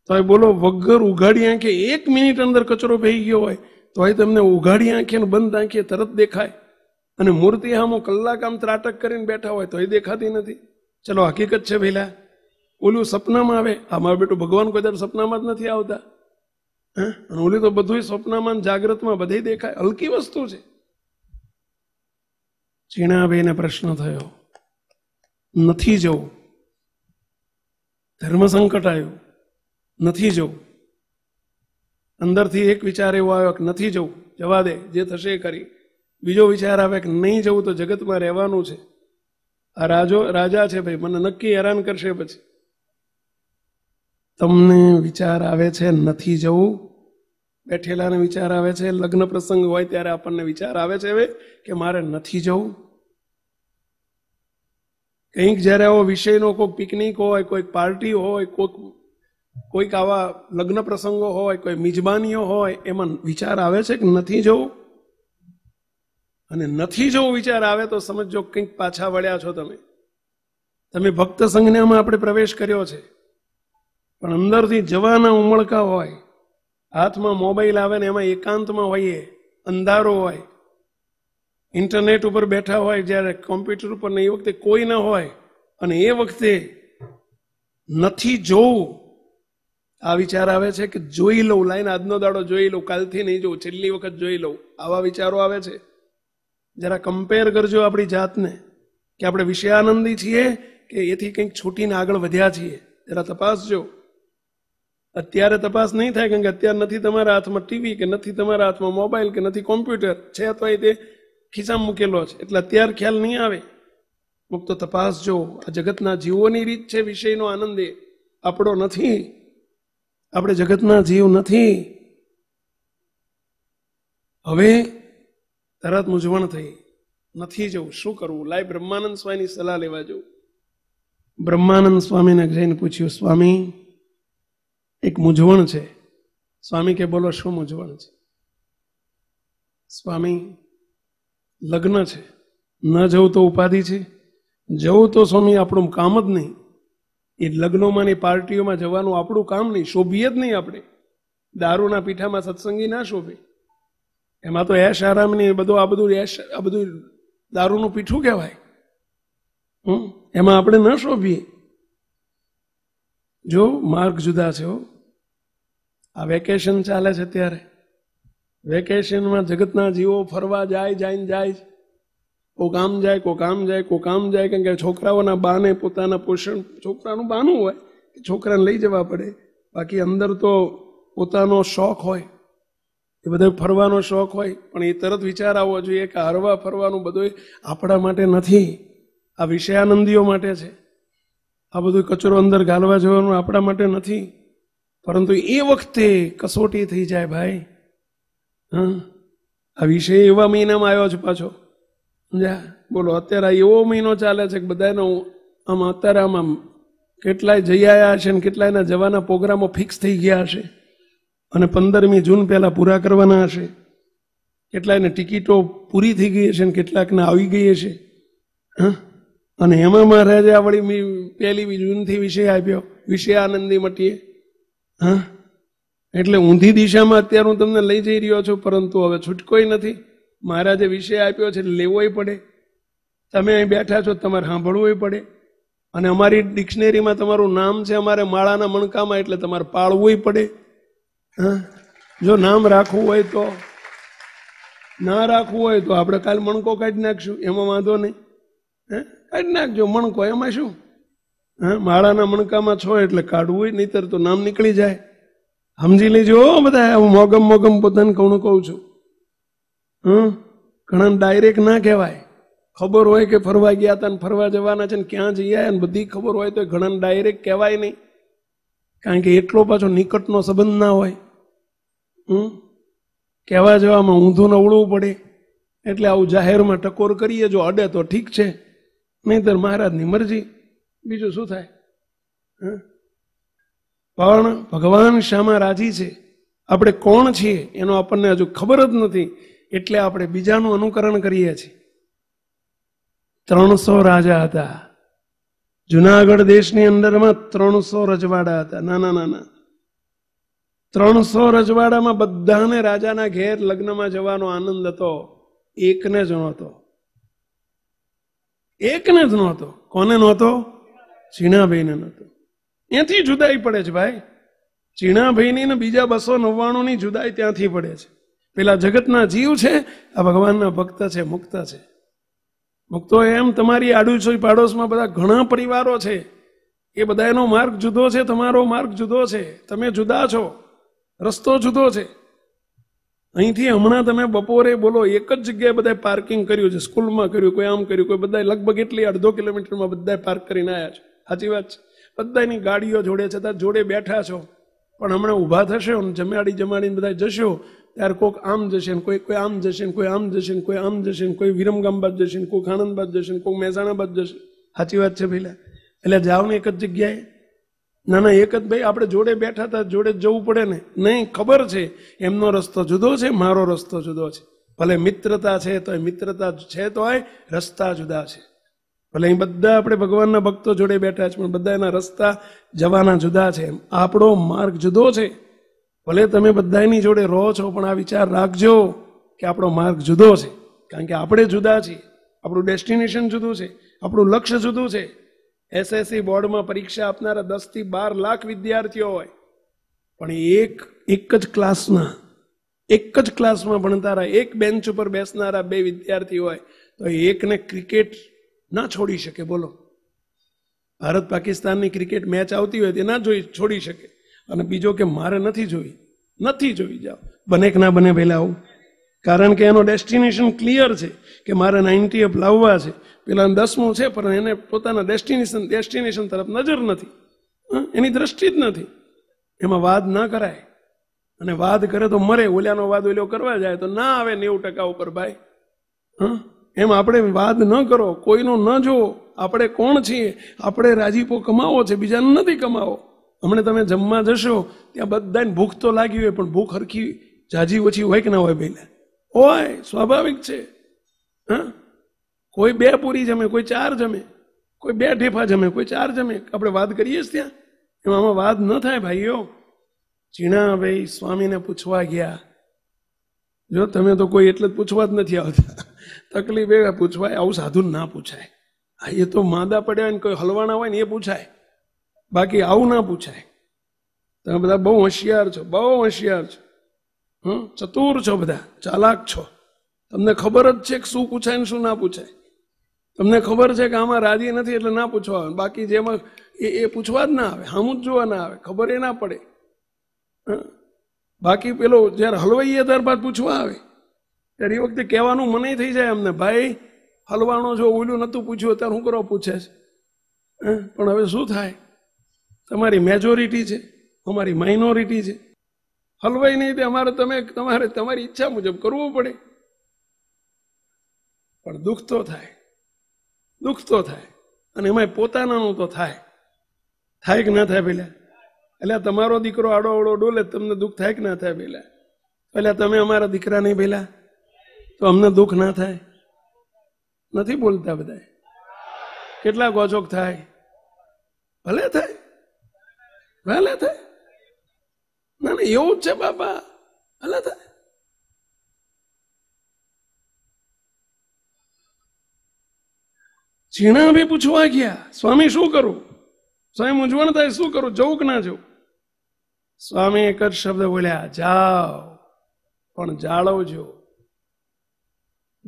તો એ બોલો વગર ઉઘાડી આંખે એક મિનિટ અંદર કચરો ભઈ ગયો હોય તો એ તમને ઉઘાડી આંખે બંધ આંખે તરત દેખાય અને મૂર્તિ આમો કલાક આમ ત્રાટક કરીને બેઠા હોય તો એ દેખાતી નથી ચલો હકીકત છે ભઈલા ઓલું સપનામાં આવે આ મારું બેટું ભગવાન કોઈ દર સપનામાં જ નથી આવતા હા અને ઓલી તો બધું સપનામાં જાગ્રતમાં બધે દેખાય હલકી વસ્તુ છે ઝીણાબેને પ્રશ્ન થયો નથી જવું ધર્મ સંકટ આવ્યું નથી જવું અંદરથી એક વિચાર એવો આવ્યો કે નથી જવું જવા દે જે થશે કરી બીજો વિચાર આવે કે નહીં જવું તો જગતમાં રહેવાનું છે આ રાજો રાજા છે ભાઈ મને નક્કી હેરાન કરશે પછી તમને વિચાર આવે છે નથી જવું બેઠેલાને વિચાર આવે છે લગ્ન પ્રસંગ હોય ત્યારે આપણને વિચાર આવે છે હવે કે મારે નથી જવું કંઈક જ્યારે આવો વિષયનો કોઈ પિકનિક હોય કોઈક પાર્ટી હોય કોઈક કોઈક આવા લગ્ન પ્રસંગો હોય કોઈ મિજબાનીઓ હોય એમાં વિચાર આવે છે કે નથી જવું અને નથી જવું વિચાર આવે તો સમજો કંઈક પાછા વળ્યા છો તમે તમે ભક્ત સંજ્ઞામાં આપણે પ્રવેશ કર્યો છે પણ અંદરથી જવાના ઉમળકા હોય હાથમાં મોબાઈલ આવે ને એમાં એકાંતમાં હોઈએ અંધારો હોય ઇન્ટરનેટ ઉપર બેઠા હોય જ્યારે કોમ્પ્યુટર ઉપર ને એ વખતે કોઈ ન હોય અને એ વખતે નથી જોવું આ વિચાર આવે છે કે જોઈ લઉં લાઈન આજનો દાડો જોઈ લઉં કાલથી નહીં જોઉં છેલ્લી વખત જોઈ લઉં આવા વિચારો આવે છે જરા કમ્પેર કરજો આપણી જાતને કે આપણે વિષયાનંદી છીએ કે એથી કંઈક છૂટીને આગળ વધ્યા છીએ જરા તપાસજો અત્યારે તપાસ નહીં થાય કારણ કે અત્યારે નથી તમારા હાથમાં ટીવી કે નથી તમારા હાથમાં મોબાઈલ કે નથી કોમ્પ્યુટર છે અથવા એ તે ખિસ્સામાં મૂકેલો છે એટલે અત્યારે ખ્યાલ નહીં આવે મુક્ત તપાસ જો આ જગતના જીવોની રીત છે વિષયનો આનંદ એ આપણો નથી આપણે જગતના જીવ નથી હવે તરત મૂંઝવણ થઈ નથી જવું શું કરવું લાય બ્રહ્માનંદ સ્વામીની સલાહ લેવા જવું બ્રહ્માનંદ સ્વામીને જઈને પૂછ્યું સ્વામી એક મૂંઝવણ છે સ્વામી કે બોલો શું મૂંઝવણ છે સ્વામી લગ્ન છે ન જવું તો ઉપાધિ છે જવું તો સ્વામી આપણું કામ જ નહીં એ લગ્નોમાં પાર્ટીઓમાં જવાનું આપણું કામ નહીં શોભીએ જ નહીં આપણે દારૂના પીઠામાં સત્સંગી ના શોભે એમાં તો એશ આરામ નહીં બધું આ બધું એશ આ બધું દારૂનું પીઠું કહેવાય હમ એમાં આપણે ન શોભીએ જો માર્ગ જુદા છે આ વેકેશન ચાલે છે ત્યારે વેકેશનમાં જગતના જીવો ફરવા જાય જાય જાય કો કામ જાય કો કામ જાય કો કામ જાય કેમ કે છોકરાઓના બાને પોતાના પોષણ છોકરાનું બાનું હોય કે છોકરાને લઈ જવા પડે બાકી અંદર તો પોતાનો શોખ હોય એ બધો ફરવાનો શોખ હોય પણ એ તરત વિચાર આવવો જોઈએ કે હરવા ફરવાનું બધું આપણા માટે નથી આ વિષયાનંદીઓ માટે છે આ બધું કચરો અંદર ઘાલવા જવાનું આપણા માટે નથી પરંતુ એ વખતે કસોટી થઈ જાય ભાઈ હા આ વિષય એવા મહિનામાં આવ્યો છે પાછો સમજ્યા બોલો અત્યારે આ એવો મહિનો ચાલે છે કે બધાનો આમ અત્યારે આમ આમ કેટલાય જઈ આવ્યા છે ને કેટલાયના જવાના પ્રોગ્રામો ફિક્સ થઈ ગયા હશે અને પંદરમી જૂન પહેલાં પૂરા કરવાના હશે કેટલાયને ટિકિટો પૂરી થઈ ગઈ હશે ને કેટલાકને આવી ગઈ હશે હા અને એમાં મહારાજે આ વળી પહેલી જૂનથી વિષય આપ્યો વિષય આનંદી મટીએ હા એટલે ઊંધી દિશામાં અત્યારે હું તમને લઈ જઈ રહ્યો છું પરંતુ હવે છૂટકોય નથી મહારાજે વિષય આપ્યો છે લેવોય પડે તમે અહીં બેઠા છો તમારે સાંભળવુંય પડે અને અમારી ડિક્શનરીમાં તમારું નામ છે અમારે માળાના મણકામાં એટલે તમારે પાળવુંય પડે હા જો નામ રાખવું હોય તો ના રાખવું હોય તો આપણે કાલ મણકો કાઢી નાખશું એમાં વાંધો નહીં હે કાઢી નાખજો મણકો એમાં શું હે માળાના મણકામાં છો એટલે કાઢવું હોય નહીતર તો નામ નીકળી જાય સમજી લેજો બધા હું મોગમ મોગમ પોતાને કોણ કહું છું હં ઘણા ડાયરેક્ટ ના કહેવાય ખબર હોય કે ફરવા ગયા હતા ને ફરવા જવાના છે ને ક્યાં જઈએ ને બધી ખબર હોય તો ઘણા ડાયરેક્ટ કહેવાય નહીં કારણ કે એટલો પાછો નિકટનો સંબંધ ના હોય હમ કહેવા જવામાં ઊંધું નવડવું પડે એટલે આવું જાહેરમાં ટકોર કરીએ જો અડે તો ઠીક છે નહીતર મહારાજની મરજી બીજું શું થાય પણ ભગવાન શામાં રાજી છે આપણે કોણ છીએ એનો આપણને હજુ ખબર જ નથી એટલે આપણે બીજાનું અનુકરણ કરીએ છીએ ત્રણસો રાજા હતા જુનાગઢ દેશની અંદરમાં ત્રણસો રજવાડા હતા નાના નાના ત્રણસો રજવાડામાં બધાને રાજાના ઘેર લગ્નમાં જવાનો આનંદ હતો એકને જ હતો એકને જ નહોતો કોને નહોતો ઝીણાભાઈને નહોતો ત્યાંથી જુદાઈ પડે છે ભાઈ ઝીણાભાઈની ને બીજા બસો નવ્વાણુંની જુદાઈ ત્યાંથી પડે છે પેલા જગતના જીવ છે આ ભગવાનના ભક્ત છે મુક્ત છે ભક્તો એમ તમારી આડુસોઈ પાડોશમાં બધા ઘણા પરિવારો છે એ બધા એનો માર્ગ જુદો છે તમારો માર્ગ જુદો છે તમે જુદા છો રસ્તો જુદો છે અહીંથી હમણાં તમે બપોરે બોલો એક જ જગ્યાએ બધાએ પાર્કિંગ કર્યું છે સ્કૂલમાં કર્યું કોઈ આમ કર્યું કોઈ બધા લગભગ એટલી અડધો કિલોમીટરમાં બધાએ પાર્ક કરીને આવ્યા છે સાચી વાત છે બધાની ગાડીઓ જોડે છતાં જોડે બેઠા છો પણ હમણાં ઊભા થશે જમાડી જમાડીને બધા જશો ત્યારે કોઈક આમ જશે ને કોઈ કોઈ આમ જશે ને કોઈ આમ જશે ને કોઈ આમ જશે ને કોઈ વિરમગામ બાદ જશે ને કોઈક આણંદ બાદ જશે ને કોઈક મહેસાણા બાદ જશે સાચી વાત છે ભાઈલા એટલે જાઓ ને એક જ જગ્યાએ ના ના એક જ ભાઈ આપણે જોડે બેઠા હતા જોડે જવું પડે ને નહીં ખબર છે એમનો રસ્તો જુદો છે મારો રસ્તો જુદો છે ભલે મિત્રતા છે તો એ મિત્રતા છે તો રસ્તા જુદા છે ભલે અહીં બધા આપણે ભગવાનના ભક્તો જોડે બેઠા છે પણ બધા એના રસ્તા જવાના જુદા છે આપણો માર્ગ જુદો છે ભલે તમે બધાની જોડે રહો છો પણ આ વિચાર રાખજો કે આપણો માર્ગ જુદો છે કારણ કે આપણે જુદા છીએ આપણું ડેસ્ટિનેશન જુદું છે આપણું લક્ષ્ય જુદું છે એસએસસી બોર્ડમાં પરીક્ષા આપનારા દસથી બાર લાખ વિદ્યાર્થીઓ હોય પણ એક એક જ ક્લાસના એક જ ક્લાસમાં ભણતારા એક બેન્ચ ઉપર બેસનારા બે વિદ્યાર્થી હોય તો એકને ક્રિકેટ ના છોડી શકે બોલો ભારત પાકિસ્તાનની ક્રિકેટ મેચ આવતી હોય તે ના જોઈ છોડી શકે અને બીજો કે મારે નથી જોવી નથી જોઈ જાઓ બને કે ના બને પહેલાં આવું કારણ કે એનો ડેસ્ટિનેશન ક્લિયર છે કે મારે નાઇન્ટી અપ લાવવા છે પેલા દસમું છે પણ એને પોતાના ડેસ્ટિનેશન ડેસ્ટિનેશન તરફ નજર નથી એની દ્રષ્ટિ જ નથી એમાં વાદ ના કરાય અને વાદ કરે તો મરે ઓલ્યાનો વાદ ઓલ્યો કરવા જાય તો ના આવે નેવું ટકા ઉપર ભાઈ હા એમ આપણે વાદ ન કરો કોઈનો ન જોવો આપણે કોણ છીએ આપણે રાજીપો કમાવો છે બીજાને નથી કમાવો હમણે તમે જમવા જશો ત્યાં બધાને ભૂખ તો લાગી હોય પણ ભૂખ હરખી જાજી ઓછી હોય કે ના હોય પહેલાં હોય સ્વાભાવિક છે હા કોઈ બે પૂરી જમે કોઈ ચાર જમે કોઈ બે ઢેફા જમે કોઈ ચાર જમે આપણે વાત કરીએ જ ત્યાં એમાં આમાં વાત ન થાય ભાઈઓ ચીણાભાઈ સ્વામીને પૂછવા ગયા જો તમે તો કોઈ એટલે જ પૂછવા જ નથી આવતા તકલીફ એ પૂછવાય આવું સાધુ ના પૂછાય હા એ તો માદા પડ્યા ને કોઈ હલવાણા હોય ને એ પૂછાય બાકી આવું ના પૂછાય તમે બધા બહુ હોશિયાર છો બહુ હોશિયાર છો હમ ચતુર છો બધા ચાલાક છો તમને ખબર જ છે કે શું પૂછાય ને શું ના પૂછાય તમને ખબર છે કે આમાં રાજી નથી એટલે ના પૂછવા આવે બાકી જેમાં એ એ પૂછવા જ ના આવે હામું જ જોવા ના આવે ખબર એ ના પડે બાકી પેલો જ્યારે હલવાઈએ ત્યારબાદ પૂછવા આવે ત્યારે એ વખતે કહેવાનું મને થઈ જાય એમને ભાઈ હલવાનો જો ઓલું નહોતું પૂછ્યું ત્યારે હું કરો પૂછે છે પણ હવે શું થાય તમારી મેજોરિટી છે અમારી માઇનોરિટી છે હલવાય નહીં તે અમારે તમે તમારે તમારી ઈચ્છા મુજબ કરવું પડે પણ દુઃખ તો થાય દુઃખ તો થાય અને એમાં પોતાનાનું તો થાય થાય કે ના થાય પેલા એટલે તમારો દીકરો આડો અવડો ડોલે તમને દુઃખ થાય કે ના થાય પેલા એટલે તમે અમારા દીકરા નહીં પેલા તો અમને દુઃખ ના થાય નથી બોલતા બધા કેટલા ગોચોક થાય ભલે થાય ભલે થાય ના ના એવું જ છે બાપા અલા ઝીણા બી પૂછવા ગયા સ્વામી શું કરું સ્વામી મૂંઝવણ થાય શું કરું જવું કે ના જવું સ્વામી એક જ શબ્દ બોલ્યા જાઓ પણ જાળવજો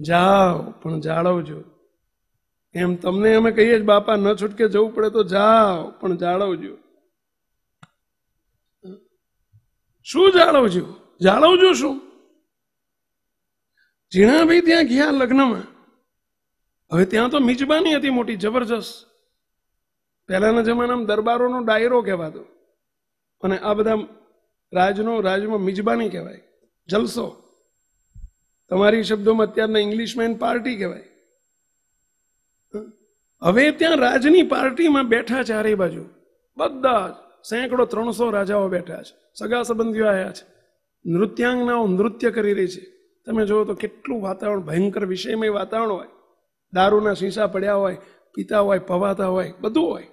જાઓ પણ જાળવજો એમ તમને અમે કહીએ જ બાપા ન છૂટકે જવું પડે તો જાઓ પણ જાળવજો શું જાળવજો જાળવજો શું ઝીણાભાઈ ત્યાં ગયા લગ્નમાં હવે ત્યાં તો મિજબાની હતી મોટી જબરજસ્ત પહેલાના જમાનામાં દરબારોનો ડાયરો કહેવાતો અને આ બધા રાજનો રાજમાં મિજબાની કહેવાય જલસો તમારી શબ્દોમાં અત્યારના ઇંગ્લિશમેન પાર્ટી કહેવાય હવે ત્યાં રાજની પાર્ટીમાં બેઠા ચારે બાજુ બધા સેંકડો ત્રણસો રાજાઓ બેઠા છે સગા સંબંધીઓ આવ્યા છે નૃત્યાંગનાઓ નૃત્ય કરી રહી છે તમે જુઓ તો કેટલું વાતાવરણ ભયંકર વિષયમય વાતાવરણ હોય દારૂના શીશા પડ્યા હોય પીતા હોય પવાતા હોય બધું હોય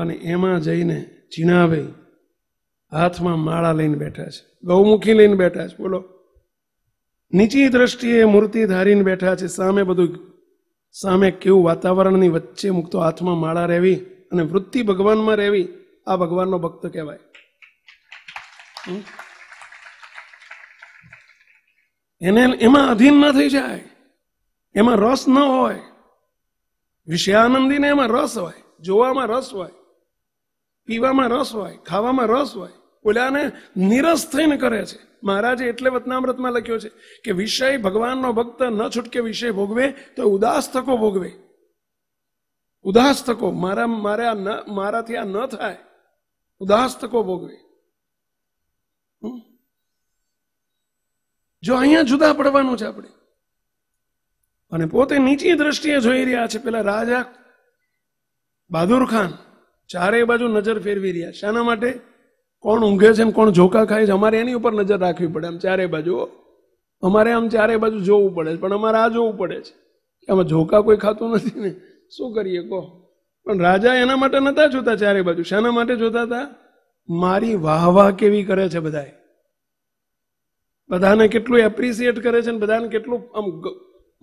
અને એમાં જઈને ચીણાભાઈ હાથમાં માળા લઈને બેઠા છે ગૌમુખી લઈને બેઠા છે બોલો નીચી દ્રષ્ટિએ મૂર્તિ ધારીને બેઠા છે સામે બધું સામે કેવું વાતાવરણની વચ્ચે મુક્તો હાથમાં માળા રહેવી અને વૃત્તિ ભગવાનમાં રહેવી આ ભગવાનનો ભક્ત કહેવાય એને એમાં અધીન ન થઈ જાય એમાં રસ ન હોય વિષયાનંદીને એમાં રસ હોય જોવામાં રસ હોય પીવામાં રસ હોય ખાવામાં રસ હોય ઓલાને નિરસ થઈને કરે છે મહારાજે એટલે વતનામૃતમાં લખ્યો છે કે વિષય ભગવાનનો ભક્ત ન છૂટકે વિષય ભોગવે તો ઉદાસ થકો ભોગવે ઉદાસ થકો મારા મારે મારાથી આ ન થાય ઉદાસ થકો ભોગવે જો અહીંયા જુદા પડવાનું છે આપણે અને પોતે નીચી દ્રષ્ટિએ જોઈ રહ્યા છે પેલા રાજા બહાદુર ખાન ચારે બાજુ નજર ફેરવી રહ્યા શાના માટે કોણ ઊંઘે છે ને કોણ ઝોકા ખાય છે અમારે એની ઉપર નજર રાખવી પડે આમ ચારે બાજુ અમારે આમ ચારે બાજુ જોવું પડે છે પણ અમારે આ જોવું પડે છે આમાં ઝોકા કોઈ ખાતું નથી ને શું કરીએ કહો પણ રાજા એના માટે નતા જોતા ચારે બાજુ શાના માટે જોતા હતા મારી વાહ વાહ કેવી કરે છે બધાએ બધાને કેટલું એપ્રિસિએટ કરે છે ને બધાને કેટલું આમ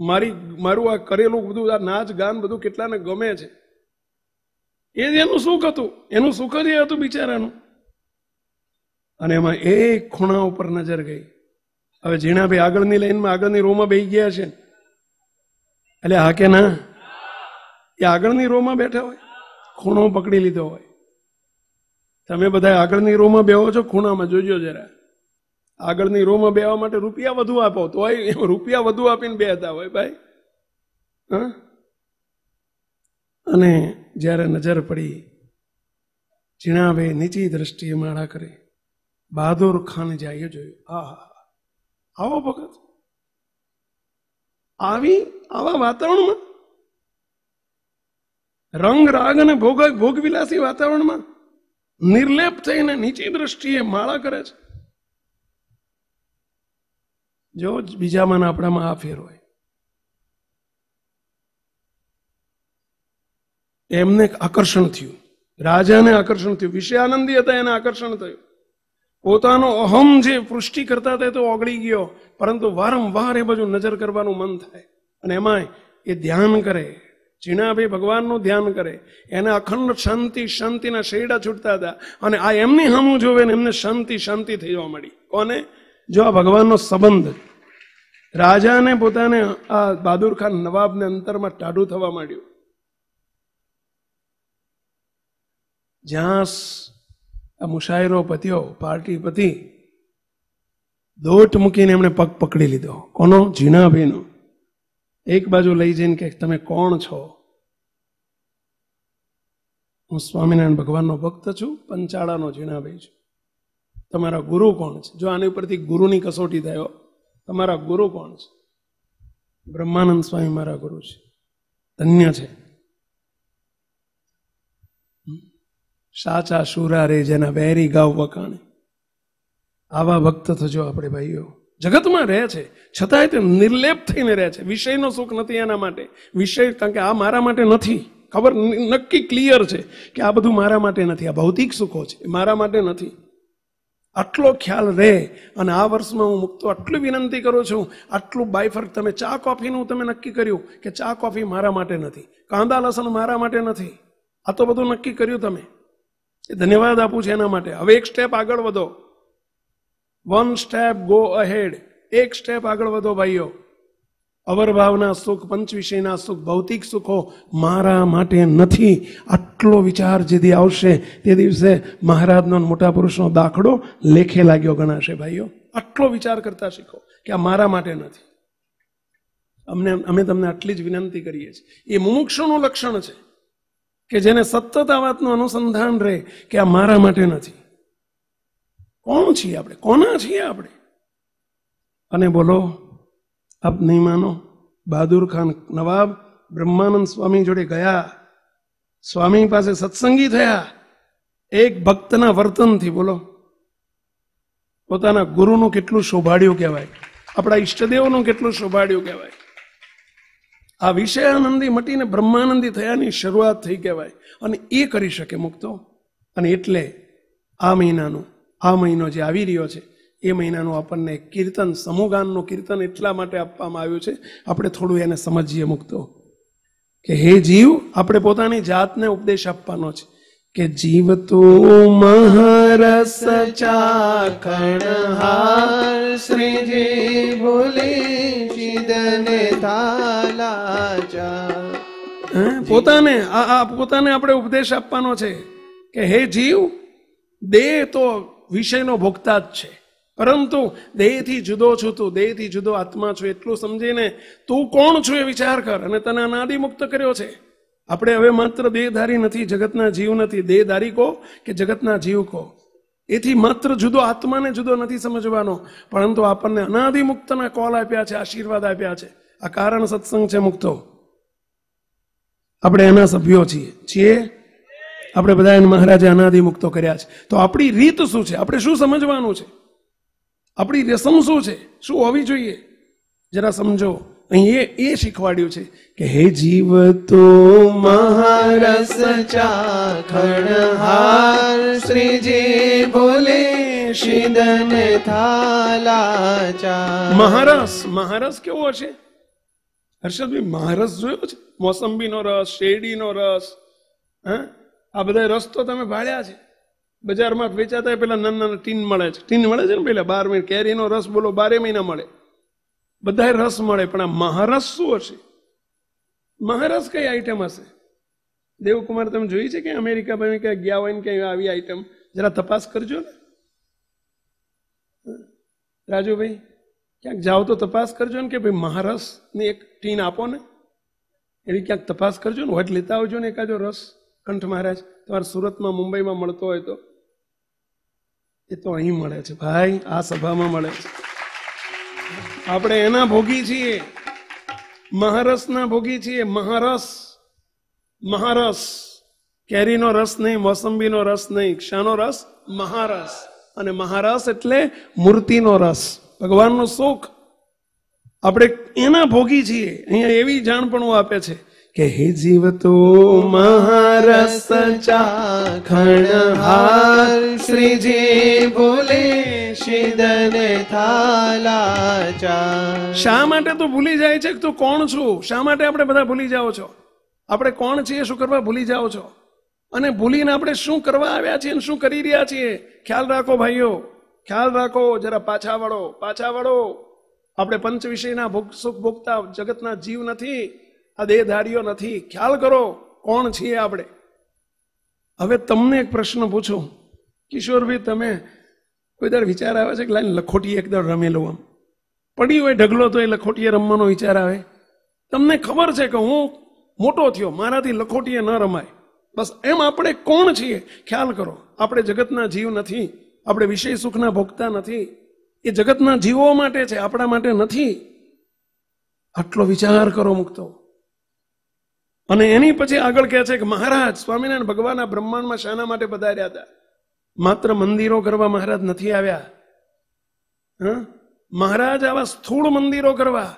મારી મારું આ કરેલું બધું આ નાચ ગાન બધું કેટલાને ગમે છે એ જ એનું સુખ હતું એનું સુખ જ એ હતું બિચારાનું અને એમાં એક ખૂણા ઉપર નજર ગઈ હવે ઝીણાભાઈ આગળની લાઈનમાં આગળની રોમાં બેસી ગયા છે એટલે હા કે ના એ આગળની રોમાં બેઠા હોય ખૂણો પકડી લીધો હોય તમે બધા આગળની રોમાં બેહો છો ખૂણામાં જોજો જરા આગળની રોમાં બેવા માટે રૂપિયા વધુ આપો તો રૂપિયા વધુ આપીને બેહતા હોય ભાઈ હા અને જ્યારે નજર પડી ઝીણાભાઈ નીચી દ્રષ્ટિએ માળા કરી બહાદુર ખાન જાઈએ જોયું આહા આવો ભગત આવી આવા વાતાવરણમાં રંગ રાગ અને ભોગ ભોગવિલાસી વાતાવરણમાં નિર્લેપ થઈને નીચી દ્રષ્ટિએ માળા કરે છે જો બીજામાં આપણામાં આ ફેર હોય એમને આકર્ષણ થયું રાજાને આકર્ષણ થયું વિશે આનંદી હતા એને આકર્ષણ થયું પોતાનો અહમ જે પૃષ્ટિ કરતા તે તો ઓગળી ગયો પરંતુ વારંવાર એ બધું નજર કરવાનું મન થાય અને એમાંય એ ધ્યાન કરે ઝીણાભાઈ ભગવાનનું ધ્યાન કરે એને અખંડ શાંતિ શાંતિના શેરડા છૂટતા હતા અને આ એમની હમું જોવે ને એમને શાંતિ શાંતિ થઈ જવા મળી કોને જો આ ભગવાનનો સંબંધ રાજાને પોતાને આ બહાદુર ખાન નવાબને અંતરમાં ટાઢું થવા માંડ્યું જ્યાં આ મુશાયરો પત્યો પાર્ટી પતિ દોટ મૂકીને એમણે પગ પકડી લીધો કોનો ઝીણાભાઈનો એક બાજુ લઈ જઈને કે તમે કોણ છો હું સ્વામિનારાયણ ભગવાનનો ભક્ત છું પંચાળાનો ઝીણાભાઈ છું તમારા ગુરુ કોણ છે જો આની ઉપરથી ગુરુની કસોટી થયો તમારા ગુરુ કોણ છે બ્રહ્માનંદ સ્વામી મારા ગુરુ છે ધન્ય છે સાચા સુરા રે જેના વેરી ગાવ વખાણે આવા ભક્ત થજો આપણે ભાઈઓ જગતમાં રહે છે છતાંય તે નિર્લેપ થઈને રહે છે વિષયનો સુખ નથી એના માટે વિષય કારણ કે આ મારા માટે નથી ખબર નક્કી ક્લિયર છે કે આ બધું મારા માટે નથી આ ભૌતિક સુખો છે મારા માટે નથી આટલો ખ્યાલ રહે અને આ વર્ષમાં હું મુક્તો આટલી વિનંતી કરું છું આટલું બાયફર્ક તમે ચા કોફીનું તમે નક્કી કર્યું કે ચા કોફી મારા માટે નથી કાંદા લસણ મારા માટે નથી આ તો બધું નક્કી કર્યું તમે ધન્યવાદ આપું છું એના માટે હવે એક સ્ટેપ આગળ વધો વન સ્ટેપ ગો અહેડ એક સ્ટેપ આગળ વધો ભાઈઓ અવરભાવના સુખ પંચ વિષયના સુખ ભૌતિક સુખો મારા માટે નથી આટલો વિચાર જેથી આવશે તે દિવસે મહારાજનો મોટા પુરુષનો દાખલો લેખે લાગ્યો ગણાશે ભાઈઓ આટલો વિચાર કરતા શીખો કે આ મારા માટે નથી અમને અમે તમને આટલી જ વિનંતી કરીએ છીએ એ મુમુક્ષુનું લક્ષણ છે કે જેને સતત આ વાતનું અનુસંધાન રહે કે આ મારા માટે નથી કોણ છીએ આપણે કોના છીએ આપણે અને બોલો આપ નહીં માનો બહાદુર ખાન નવાબ બ્રહ્માનંદ સ્વામી જોડે ગયા સ્વામી પાસે સત્સંગી થયા એક ભક્તના વર્તનથી બોલો પોતાના ગુરુનું કેટલું શોભાડ્યું કહેવાય આપણા ઈષ્ટદેવનું કેટલું શોભાડ્યું કહેવાય આ વિષયાનંદી મટીને બ્રહ્માનંદી થયાની શરૂઆત થઈ કહેવાય અને એ કરી શકે મુક્તો અને એટલે આ મહિનાનો આ મહિનો જે આવી રહ્યો છે એ મહિનાનું આપણને કીર્તન સમૂહગાનનું કીર્તન એટલા માટે આપવામાં આવ્યું છે આપણે થોડું એને સમજીએ મુક્તો કે હે જીવ આપણે પોતાની જાતને ઉપદેશ આપવાનો છે કે જીવ તું મહારસ ચા કણ ચાખણહાર શ્રીજી ભૂલી ચિદને તાલા ચા પોતાને આ પોતાને આપણે ઉપદેશ આપવાનો છે કે હે જીવ દેહ તો વિષયનો ભોગતા જ છે પરંતુ દેહથી જુદો છું તું દેહથી જુદો આત્મા છું એટલું સમજીને તું કોણ છું એ વિચાર કર અને તને અનાદિ મુક્ત કર્યો છે આપણે હવે માત્ર દેહધારી નથી જગતના જીવ નથી દેહધારી કહો કે જગતના જીવ કહો એથી માત્ર જુદો આત્માને જુદો નથી સમજવાનો પરંતુ આપણને અનાધિમુક્તના કોલ આપ્યા છે આશીર્વાદ આપ્યા છે આ કારણ સત્સંગ છે મુક્તો આપણે એના સભ્યો છીએ છીએ આપણે બધા એને મહારાજે અનાદિમુક્તો કર્યા છે તો આપણી રીત શું છે આપણે શું સમજવાનું છે આપણી રસમ શું છે શું હોવી જોઈએ જરા સમજો અહીં એ શીખવાડ્યું છે કે હે જીવ તો મહારસ ચાખણહાર શ્રીજી બોલે શિદન થાલા ચા મહારસ મહારસ કેવો હશે હર્ષદભાઈ મહારસ જોયો છે મોસંબીનો રસ શેરડીનો રસ હા આ બધા રસ તો તમે ભાળ્યા છે બજારમાં વેચાતા પેલા નાના નાના ટીન મળે છે ટીન મળે છે ને પેલા બાર મહિના કેરીનો રસ બોલો બારે મહિના મળે બધા રસ મળે પણ આ મહારસ શું હશે મહારસ કઈ આઈટમ હશે દેવકુમાર તમે જોઈ છે કે અમેરિકા બને ક્યાંક ગયા હોય ને ક્યાંય આવી આઈટમ જરા તપાસ કરજો ને રાજુભાઈ ક્યાંક જાઓ તો તપાસ કરજો ને કે ભાઈ મહારસની એક ટીન આપો ને એવી ક્યાંક તપાસ કરજો ને હોટ લેતા આવજો ને એકાદો રસ કંઠ મહારાજ તમારે સુરતમાં મુંબઈમાં મળતો હોય તો એ તો અહીં મળે છે ભાઈ આ સભામાં મળે છે આપણે એના ભોગી છીએ મહારસના ભોગી છીએ મહારસ મહારસ કેરીનો રસ નહીં મોસંબીનો રસ નહીં ક્ષાનો રસ મહારસ અને મહારસ એટલે મૂર્તિનો રસ ભગવાનનો શોખ આપણે એના ભોગી છીએ અહીંયા એવી જાણપણું આપે છે કે હે જીવ તો મહારસ ચા ખણ હાર શ્રીજી ભોલે શા માટે તું ભૂલી જાય છે કે તું કોણ છું શા માટે આપણે બધા ભૂલી જાઓ છો આપણે કોણ છીએ શું કરવા ભૂલી જાઓ છો અને ભૂલીને આપણે શું કરવા આવ્યા છીએ અને શું કરી રહ્યા છીએ ખ્યાલ રાખો ભાઈઓ ખ્યાલ રાખો જરા પાછા વળો પાછા વળો આપણે પંચ વિષયના ભોગ સુખ ભોગતા જગતના જીવ નથી આ દેહધારીઓ નથી ખ્યાલ કરો કોણ છીએ આપણે હવે તમને એક પ્રશ્ન પૂછું કિશોરભાઈ તમે કોઈ દર વિચાર આવે છે કે લાઈન લખોટી એકદમ રમેલો આમ પડી હોય ઢગલો તો એ લખોટીએ રમવાનો વિચાર આવે તમને ખબર છે કે હું મોટો થયો મારાથી લખોટીએ ન રમાય બસ એમ આપણે કોણ છીએ ખ્યાલ કરો આપણે જગતના જીવ નથી આપણે વિષય સુખના ભોગતા નથી એ જગતના જીવો માટે છે આપણા માટે નથી આટલો વિચાર કરો મુક્તો અને એની પછી આગળ કહે છે કે મહારાજ સ્વામિનારાયણ ભગવાન આ બ્રહ્માંડમાં શાના માટે પધાર્યા હતા માત્ર મંદિરો કરવા મહારાજ નથી આવ્યા હા મહારાજ આવા સ્થૂળ મંદિરો કરવા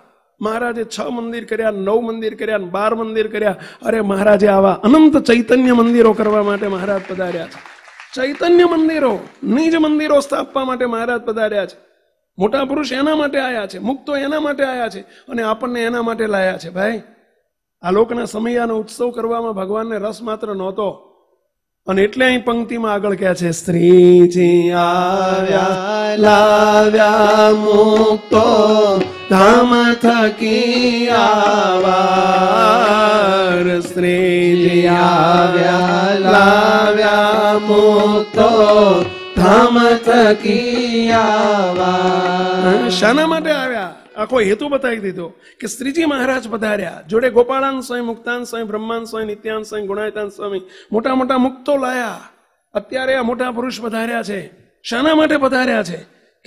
મહારાજે છ મંદિર કર્યા નવ મંદિર કર્યા બાર મંદિર કર્યા અરે મહારાજે આવા અનંત ચૈતન્ય મંદિરો કરવા માટે મહારાજ પધાર્યા છે ચૈતન્ય મંદિરો નિજ મંદિરો સ્થાપવા માટે મહારાજ પધાર્યા છે મોટા પુરુષ એના માટે આવ્યા છે મુક્તો એના માટે આવ્યા છે અને આપણને એના માટે લાયા છે ભાઈ આ લોકના સમયાનો ઉત્સવ કરવામાં ભગવાનને રસ માત્ર નહોતો અને એટલે અહીં પંક્તિમાં આગળ કહે છે સ્ત્રીજી આવ્યા લાવ્યા મુક્તો ધામ થકી આવાર સ્ત્રીજી આવ્યા લાવ્યા મુક્તો ધામ થકી આવાર શાના માટે આવ્યા આખો હેતુ બતાવી દીધો કે શ્રીજી મહારાજ પધાર્યા જોડે ગોપાળાન સ્વામી મુક્તાન સ્વામી બ્રહ્માન સ્વામી નિત્યાન સ્વામી ગુણાયતાન સ્વામી મોટા મોટા મુક્તો લાયા અત્યારે આ મોટા પુરુષ પધાર્યા છે શાના માટે પધાર્યા છે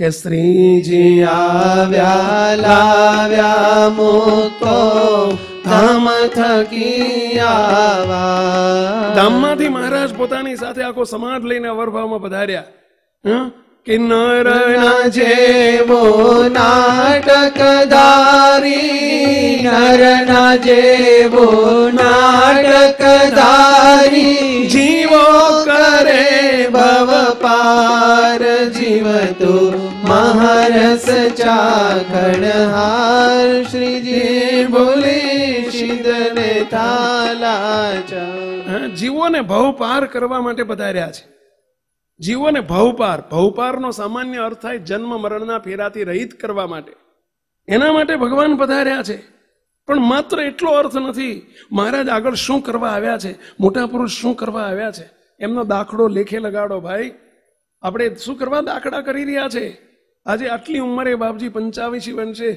કે શ્રીજી આવ્યા લાવ્યા મુક્તો ધામ થકી આવા ધામમાંથી મહારાજ પોતાની સાથે આખો સમાજ લઈને અવરભાવમાં પધાર્યા કિન્નર જેવો નાટકધારી નરના જેવો નાટકધારી જીવો કરે ભવ પાર જીવતો મહારસ ચાકણહાર શ્રીજી બોલી શીદને તાલા જીવોને ભવ પાર કરવા માટે પધાર્યા છે જીવોને ભવપાર ભવપારનો સામાન્ય અર્થ થાય જન્મ મરણના ફેરાથી રહિત કરવા માટે એના માટે ભગવાન પધાર્યા છે પણ માત્ર એટલો અર્થ નથી મહારાજ આગળ શું કરવા આવ્યા છે મોટા પુરુષ શું કરવા આવ્યા છે એમનો દાખલો લેખે લગાડો ભાઈ આપણે શું કરવા દાખલા કરી રહ્યા છે આજે આટલી ઉંમરે બાપજી પંચાવીસી બનશે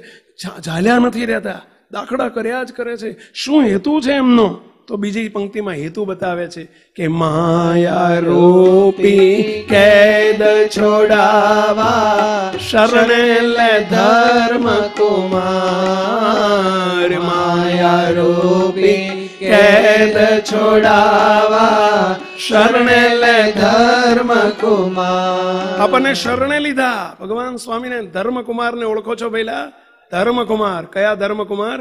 ઝાલ્યા નથી રહેતા દાખલા કર્યા જ કરે છે શું હેતુ છે એમનો તો બીજી પંક્તિમાં હેતુ બતાવે છે કે માયા રૂપી કેદ છોડાવા શરણે લે ધર્મ કુમાર માયા રૂપી કેદ છોડાવા શરણે લે ધર્મ કુમાર આપણને શરણે લીધા ભગવાન સ્વામીને ધર્મ કુમારને ઓળખો છો પહેલા ધર્મકુમાર કયા ધર્મકુમાર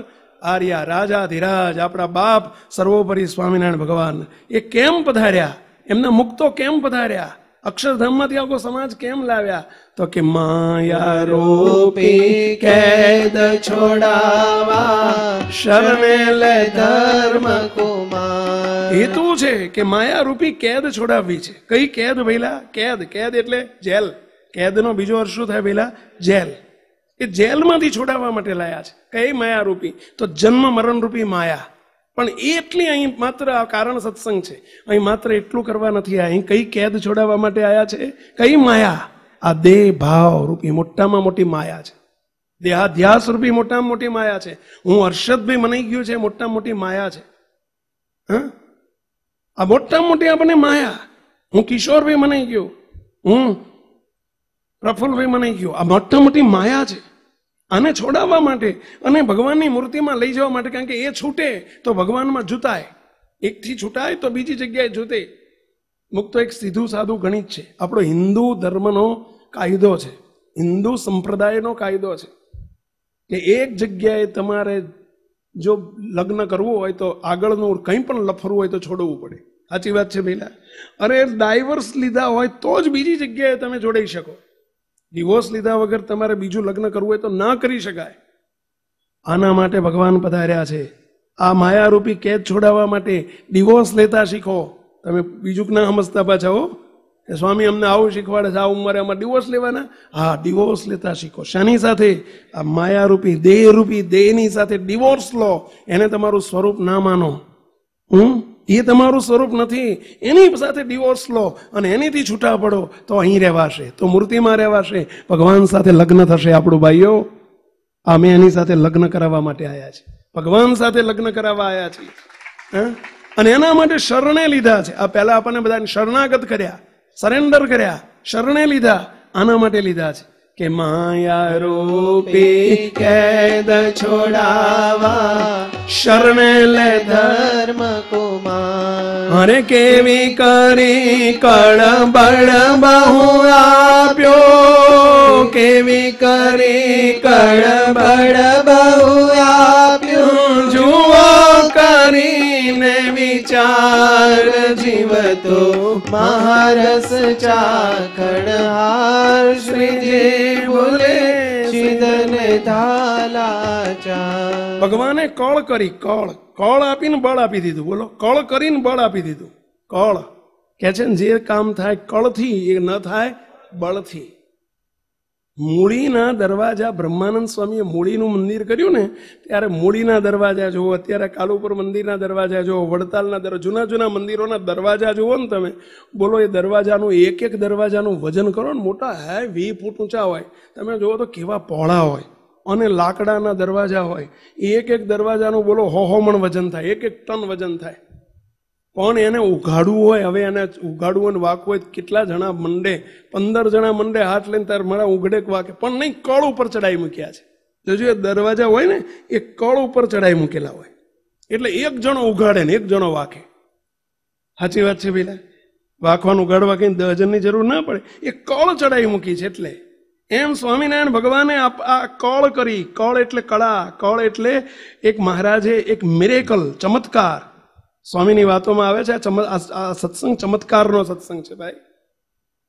આર્યા રાજા ધીરાજ આપણા બાપ સર્વોપરી સ્વામિનારાયણ ભગવાન એ કેમ પધાર્યા એમને મુક્તો કેમ પધાર્યા અક્ષરધામમાંથી આખો સમાજ કેમ લાવ્યા તો કે માયા રૂપી કેદ છોડાવા શરણે લે ધર્મ કુમાર હેતુ છે કે માયા રૂપી કેદ છોડાવવી છે કઈ કેદ ભઈલા કેદ કેદ એટલે જેલ કેદનો બીજો અર્થ શું થાય ભઈલા જેલ એ જેલમાંથી છોડાવવા માટે લાયા છે કઈ માયારૂપી તો જન્મ મરણ રૂપી માયા પણ એટલી અહીં માત્ર આ કારણ સત્સંગ છે અહીં માત્ર એટલું કરવા નથી આ અહીં કઈ કેદ છોડાવવા માટે આવ્યા છે કઈ માયા આ દેહ ભાવ રૂપી મોટામાં મોટી માયા છે દેહાધ્યાસ રૂપી મોટામાં મોટી માયા છે હું હર્ષદભાઈ મનાઈ ગયું છે મોટામાં મોટી માયા છે હા આ મોટામાં મોટી આપણને માયા હું કિશોરભાઈ મનાઈ ગયો હું પ્રફુલભાઈ મનાઈ ગયો આ મોટા મોટી માયા છે આને છોડાવવા માટે અને ભગવાનની મૂર્તિમાં લઈ જવા માટે કારણ કે એ છૂટે તો ભગવાનમાં જૂતાય એકથી છૂટાય તો બીજી જગ્યાએ જૂતે મુક્ત એક સીધું સાધું ગણિત છે આપણો હિન્દુ ધર્મનો કાયદો છે હિન્દુ સંપ્રદાયનો કાયદો છે કે એક જગ્યાએ તમારે જો લગ્ન કરવું હોય તો આગળનું કંઈ પણ લફરું હોય તો છોડવું પડે સાચી વાત છે પહેલાં અરે ડાયવર્સ લીધા હોય તો જ બીજી જગ્યાએ તમે જોડાઈ શકો ડિવોર્સ લીધા વગર તમારે બીજું લગ્ન કરવું હોય તો ના કરી શકાય આના માટે ભગવાન પધાર્યા છે આ માયારૂપી કેદ છોડાવવા માટે ડિવોર્સ લેતા શીખો તમે બીજું ના સમજતા પાછા હો કે સ્વામી અમને આવું શીખવાડે છે આ ઉંમરે અમારે ડિવોર્સ લેવાના હા ડિવોર્સ લેતા શીખો શાની સાથે આ માયારૂપી દેહરૂપી દેહની સાથે ડિવોર્સ લો એને તમારું સ્વરૂપ ના માનો હું એ તમારું સ્વરૂપ નથી એની સાથે ડિવોર્સ લો અને એનીથી છૂટા પડો તો અહીં રહેવાશે તો મૂર્તિમાં રહેવાશે ભગવાન સાથે લગ્ન થશે આપણું ભાઈઓ અમે એની સાથે લગ્ન કરાવવા માટે આવ્યા છે ભગવાન સાથે લગ્ન કરાવવા આવ્યા છીએ અને એના માટે શરણે લીધા છે આ પહેલા આપણને બધાને શરણાગત કર્યા સરેન્ડર કર્યા શરણે લીધા આના માટે લીધા છે કે માયા રૂપી કેદ છોડાવા શરણ લે ધર્મ કુમાર અરે કેવી કરી કળબળ બહુ આપ્યો કેવી કરી કળબળ બહુ આપ્યું ચાર જીવતો મહારસ ચાખણહાર શ્રીજી બોલે ચિદન થાલા ચા ભગવાને કળ કરી કળ કળ આપીને બળ આપી દીધું બોલો કળ કરીને બળ આપી દીધું કળ કે છે ને જે કામ થાય કળથી એ ન થાય બળથી મૂળીના દરવાજા બ્રહ્માનંદ સ્વામીએ મૂળીનું મંદિર કર્યું ને ત્યારે મૂળીના દરવાજા જુઓ અત્યારે કાલુપુર મંદિરના દરવાજા જુઓ વડતાલના દર જૂના જૂના મંદિરોના દરવાજા જુઓ ને તમે બોલો એ દરવાજાનું એક એક દરવાજાનું વજન કરો ને મોટા હે વી ફૂટ ઊંચા હોય તમે જુઓ તો કેવા પહોળા હોય અને લાકડાના દરવાજા હોય એ એક એક દરવાજાનું બોલો હોહોમણ વજન થાય એક એક ટન વજન થાય પણ એને ઉઘાડવું હોય હવે એને ઉઘાડવું અને વાક હોય કેટલા જણા મંડે પંદર જણા મંડે હાથ લઈને તાર મારા ઉઘડેક વાકે પણ નહીં કળ ઉપર ચડાઈ મૂક્યા છે જોજો એ દરવાજા હોય ને એ કળ ઉપર ચડાઈ મૂકેલા હોય એટલે એક જણો ઉઘાડે ને એક જણો વાકે સાચી વાત છે પેલા વાંકવાનું ઉઘાડવા કઈ દહજનની જરૂર ના પડે એ કળ ચડાઈ મૂકી છે એટલે એમ સ્વામિનારાયણ ભગવાને આ કળ કરી કળ એટલે કળા કળ એટલે એક મહારાજે એક મિરેકલ ચમત્કાર સ્વામીની વાતોમાં આવે છે આ સત્સંગ ચમત્કારનો સત્સંગ છે ભાઈ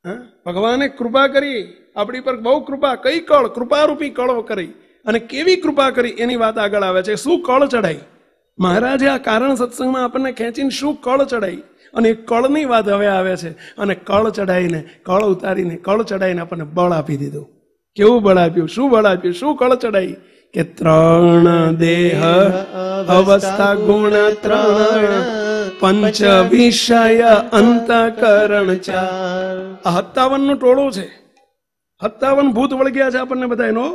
હા ભગવાને કૃપા કરી આપણી પર બહુ કૃપા કઈ કળ કૃપારૂપી કળો કરી અને કેવી કૃપા કરી એની વાત આગળ આવે છે શું કળ ચડાઈ મહારાજે આ કારણ સત્સંગમાં આપણને ખેંચીને શું કળ ચડાઈ અને એ કળની વાત હવે આવે છે અને કળ ચડાવીને કળ ઉતારીને કળ ચડાવીને આપણને બળ આપી દીધું કેવું બળ આપ્યું શું બળ આપ્યું શું કળ ચડાઈ કે ત્રણ દેહ અવસ્થા ગુણ ત્રણ પંચ વિષય અંતકરણ ચાર આ હત્તાવન નો ટોળો છે સત્તાવન ભૂત વળગ્યા છે આપણને બધા એનો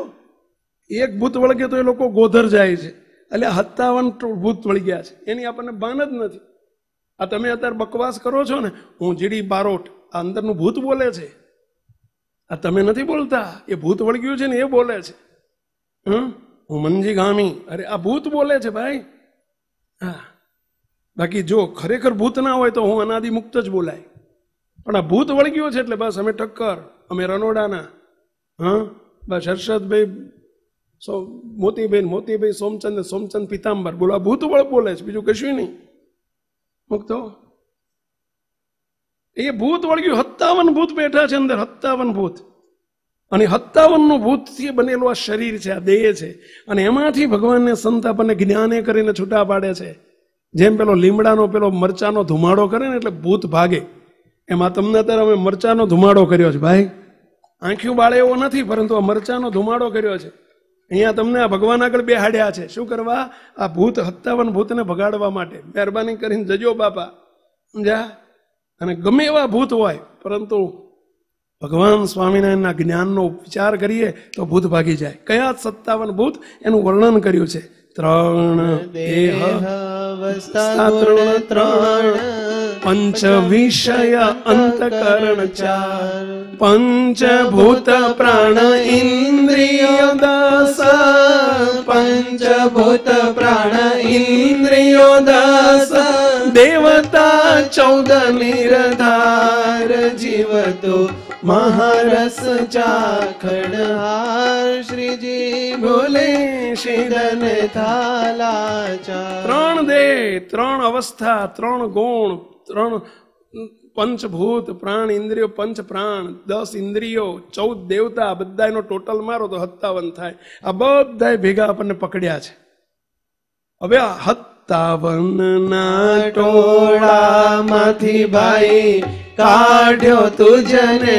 એક ભૂત વળગે તો એ લોકો ગોધર જાય છે એટલે સત્તાવન ભૂત વળગ્યા છે એની આપણને બાન જ નથી આ તમે અત્યારે બકવાસ કરો છો ને હું જીડી બારોટ આ અંદરનું ભૂત બોલે છે આ તમે નથી બોલતા એ ભૂત વળગ્યું છે ને એ બોલે છે હમ હું મનજી ગામી અરે આ ભૂત બોલે છે ભાઈ હા બાકી જો ખરેખર ભૂત ના હોય તો હું અનાદિ મુક્ત જ બોલાય પણ આ ભૂત વળગ્યો છે એટલે બસ અમે ટક્કર અમે રનોડાના હા બસ હર્ષદભાઈ સો મોતીબેન મોતીભાઈ સોમચંદ સોમચંદ પિતાંબર બોલો આ ભૂત વળ બોલે છે બીજું કશું નહીં મુક્તો એ ભૂત વળગ્યું સત્તાવન ભૂત બેઠા છે અંદર હત્તાવન ભૂત અને હત્તાવનનું ભૂતથી બનેલું આ શરીર છે આ દેહ છે અને એમાંથી ભગવાનને સંતાપ અને જ્ઞાને કરીને છૂટા પાડે છે જેમ પેલો લીમડાનો પેલો મરચાનો ધુમાડો કરે ને એટલે ભૂત ભાગે એમાં તમને અત્યારે અમે મરચાનો ધુમાડો કર્યો છે ભાઈ આંખ્યું બાળે એવો નથી પરંતુ આ મરચાનો ધુમાડો કર્યો છે અહીંયા તમને આ ભગવાન આગળ બેહાડ્યા છે શું કરવા આ ભૂત હત્તાવન ભૂતને ભગાડવા માટે મહેરબાની કરીને જજો બાપા સમજ્યા અને ગમે એવા ભૂત હોય પરંતુ ભગવાન સ્વામિનારાયણના જ્ઞાનનો વિચાર કરીએ તો ભૂત ભાગી જાય કયા સત્તાવન ભૂત એનું વર્ણન કર્યું છે ત્રણ દેહ ત્રણ પંચ વિષય અંતકરણ ચાર પંચભૂત પ્રાણ ઇન્દ્રિય દસ પંચભૂત પ્રાણ ઇન્દ્રિયો દસ દેવતા ચૌદ નિરધાર જીવતો મહારસ ચાખણહાર શ્રીજી ભોલે શિરન થાલા ચા ત્રણ દેહ ત્રણ અવસ્થા ત્રણ ગુણ ત્રણ પંચભૂત પ્રાણ ઇન્દ્રિયો પંચ પ્રાણ દસ ઇન્દ્રિયો ચૌદ દેવતા બધા એનો ટોટલ મારો તો હત્તાવન થાય આ બધા ભેગા આપણને પકડ્યા છે હવે હત તાવનના ટોળામાંથી ભાઈ કાઢ્યો તુજને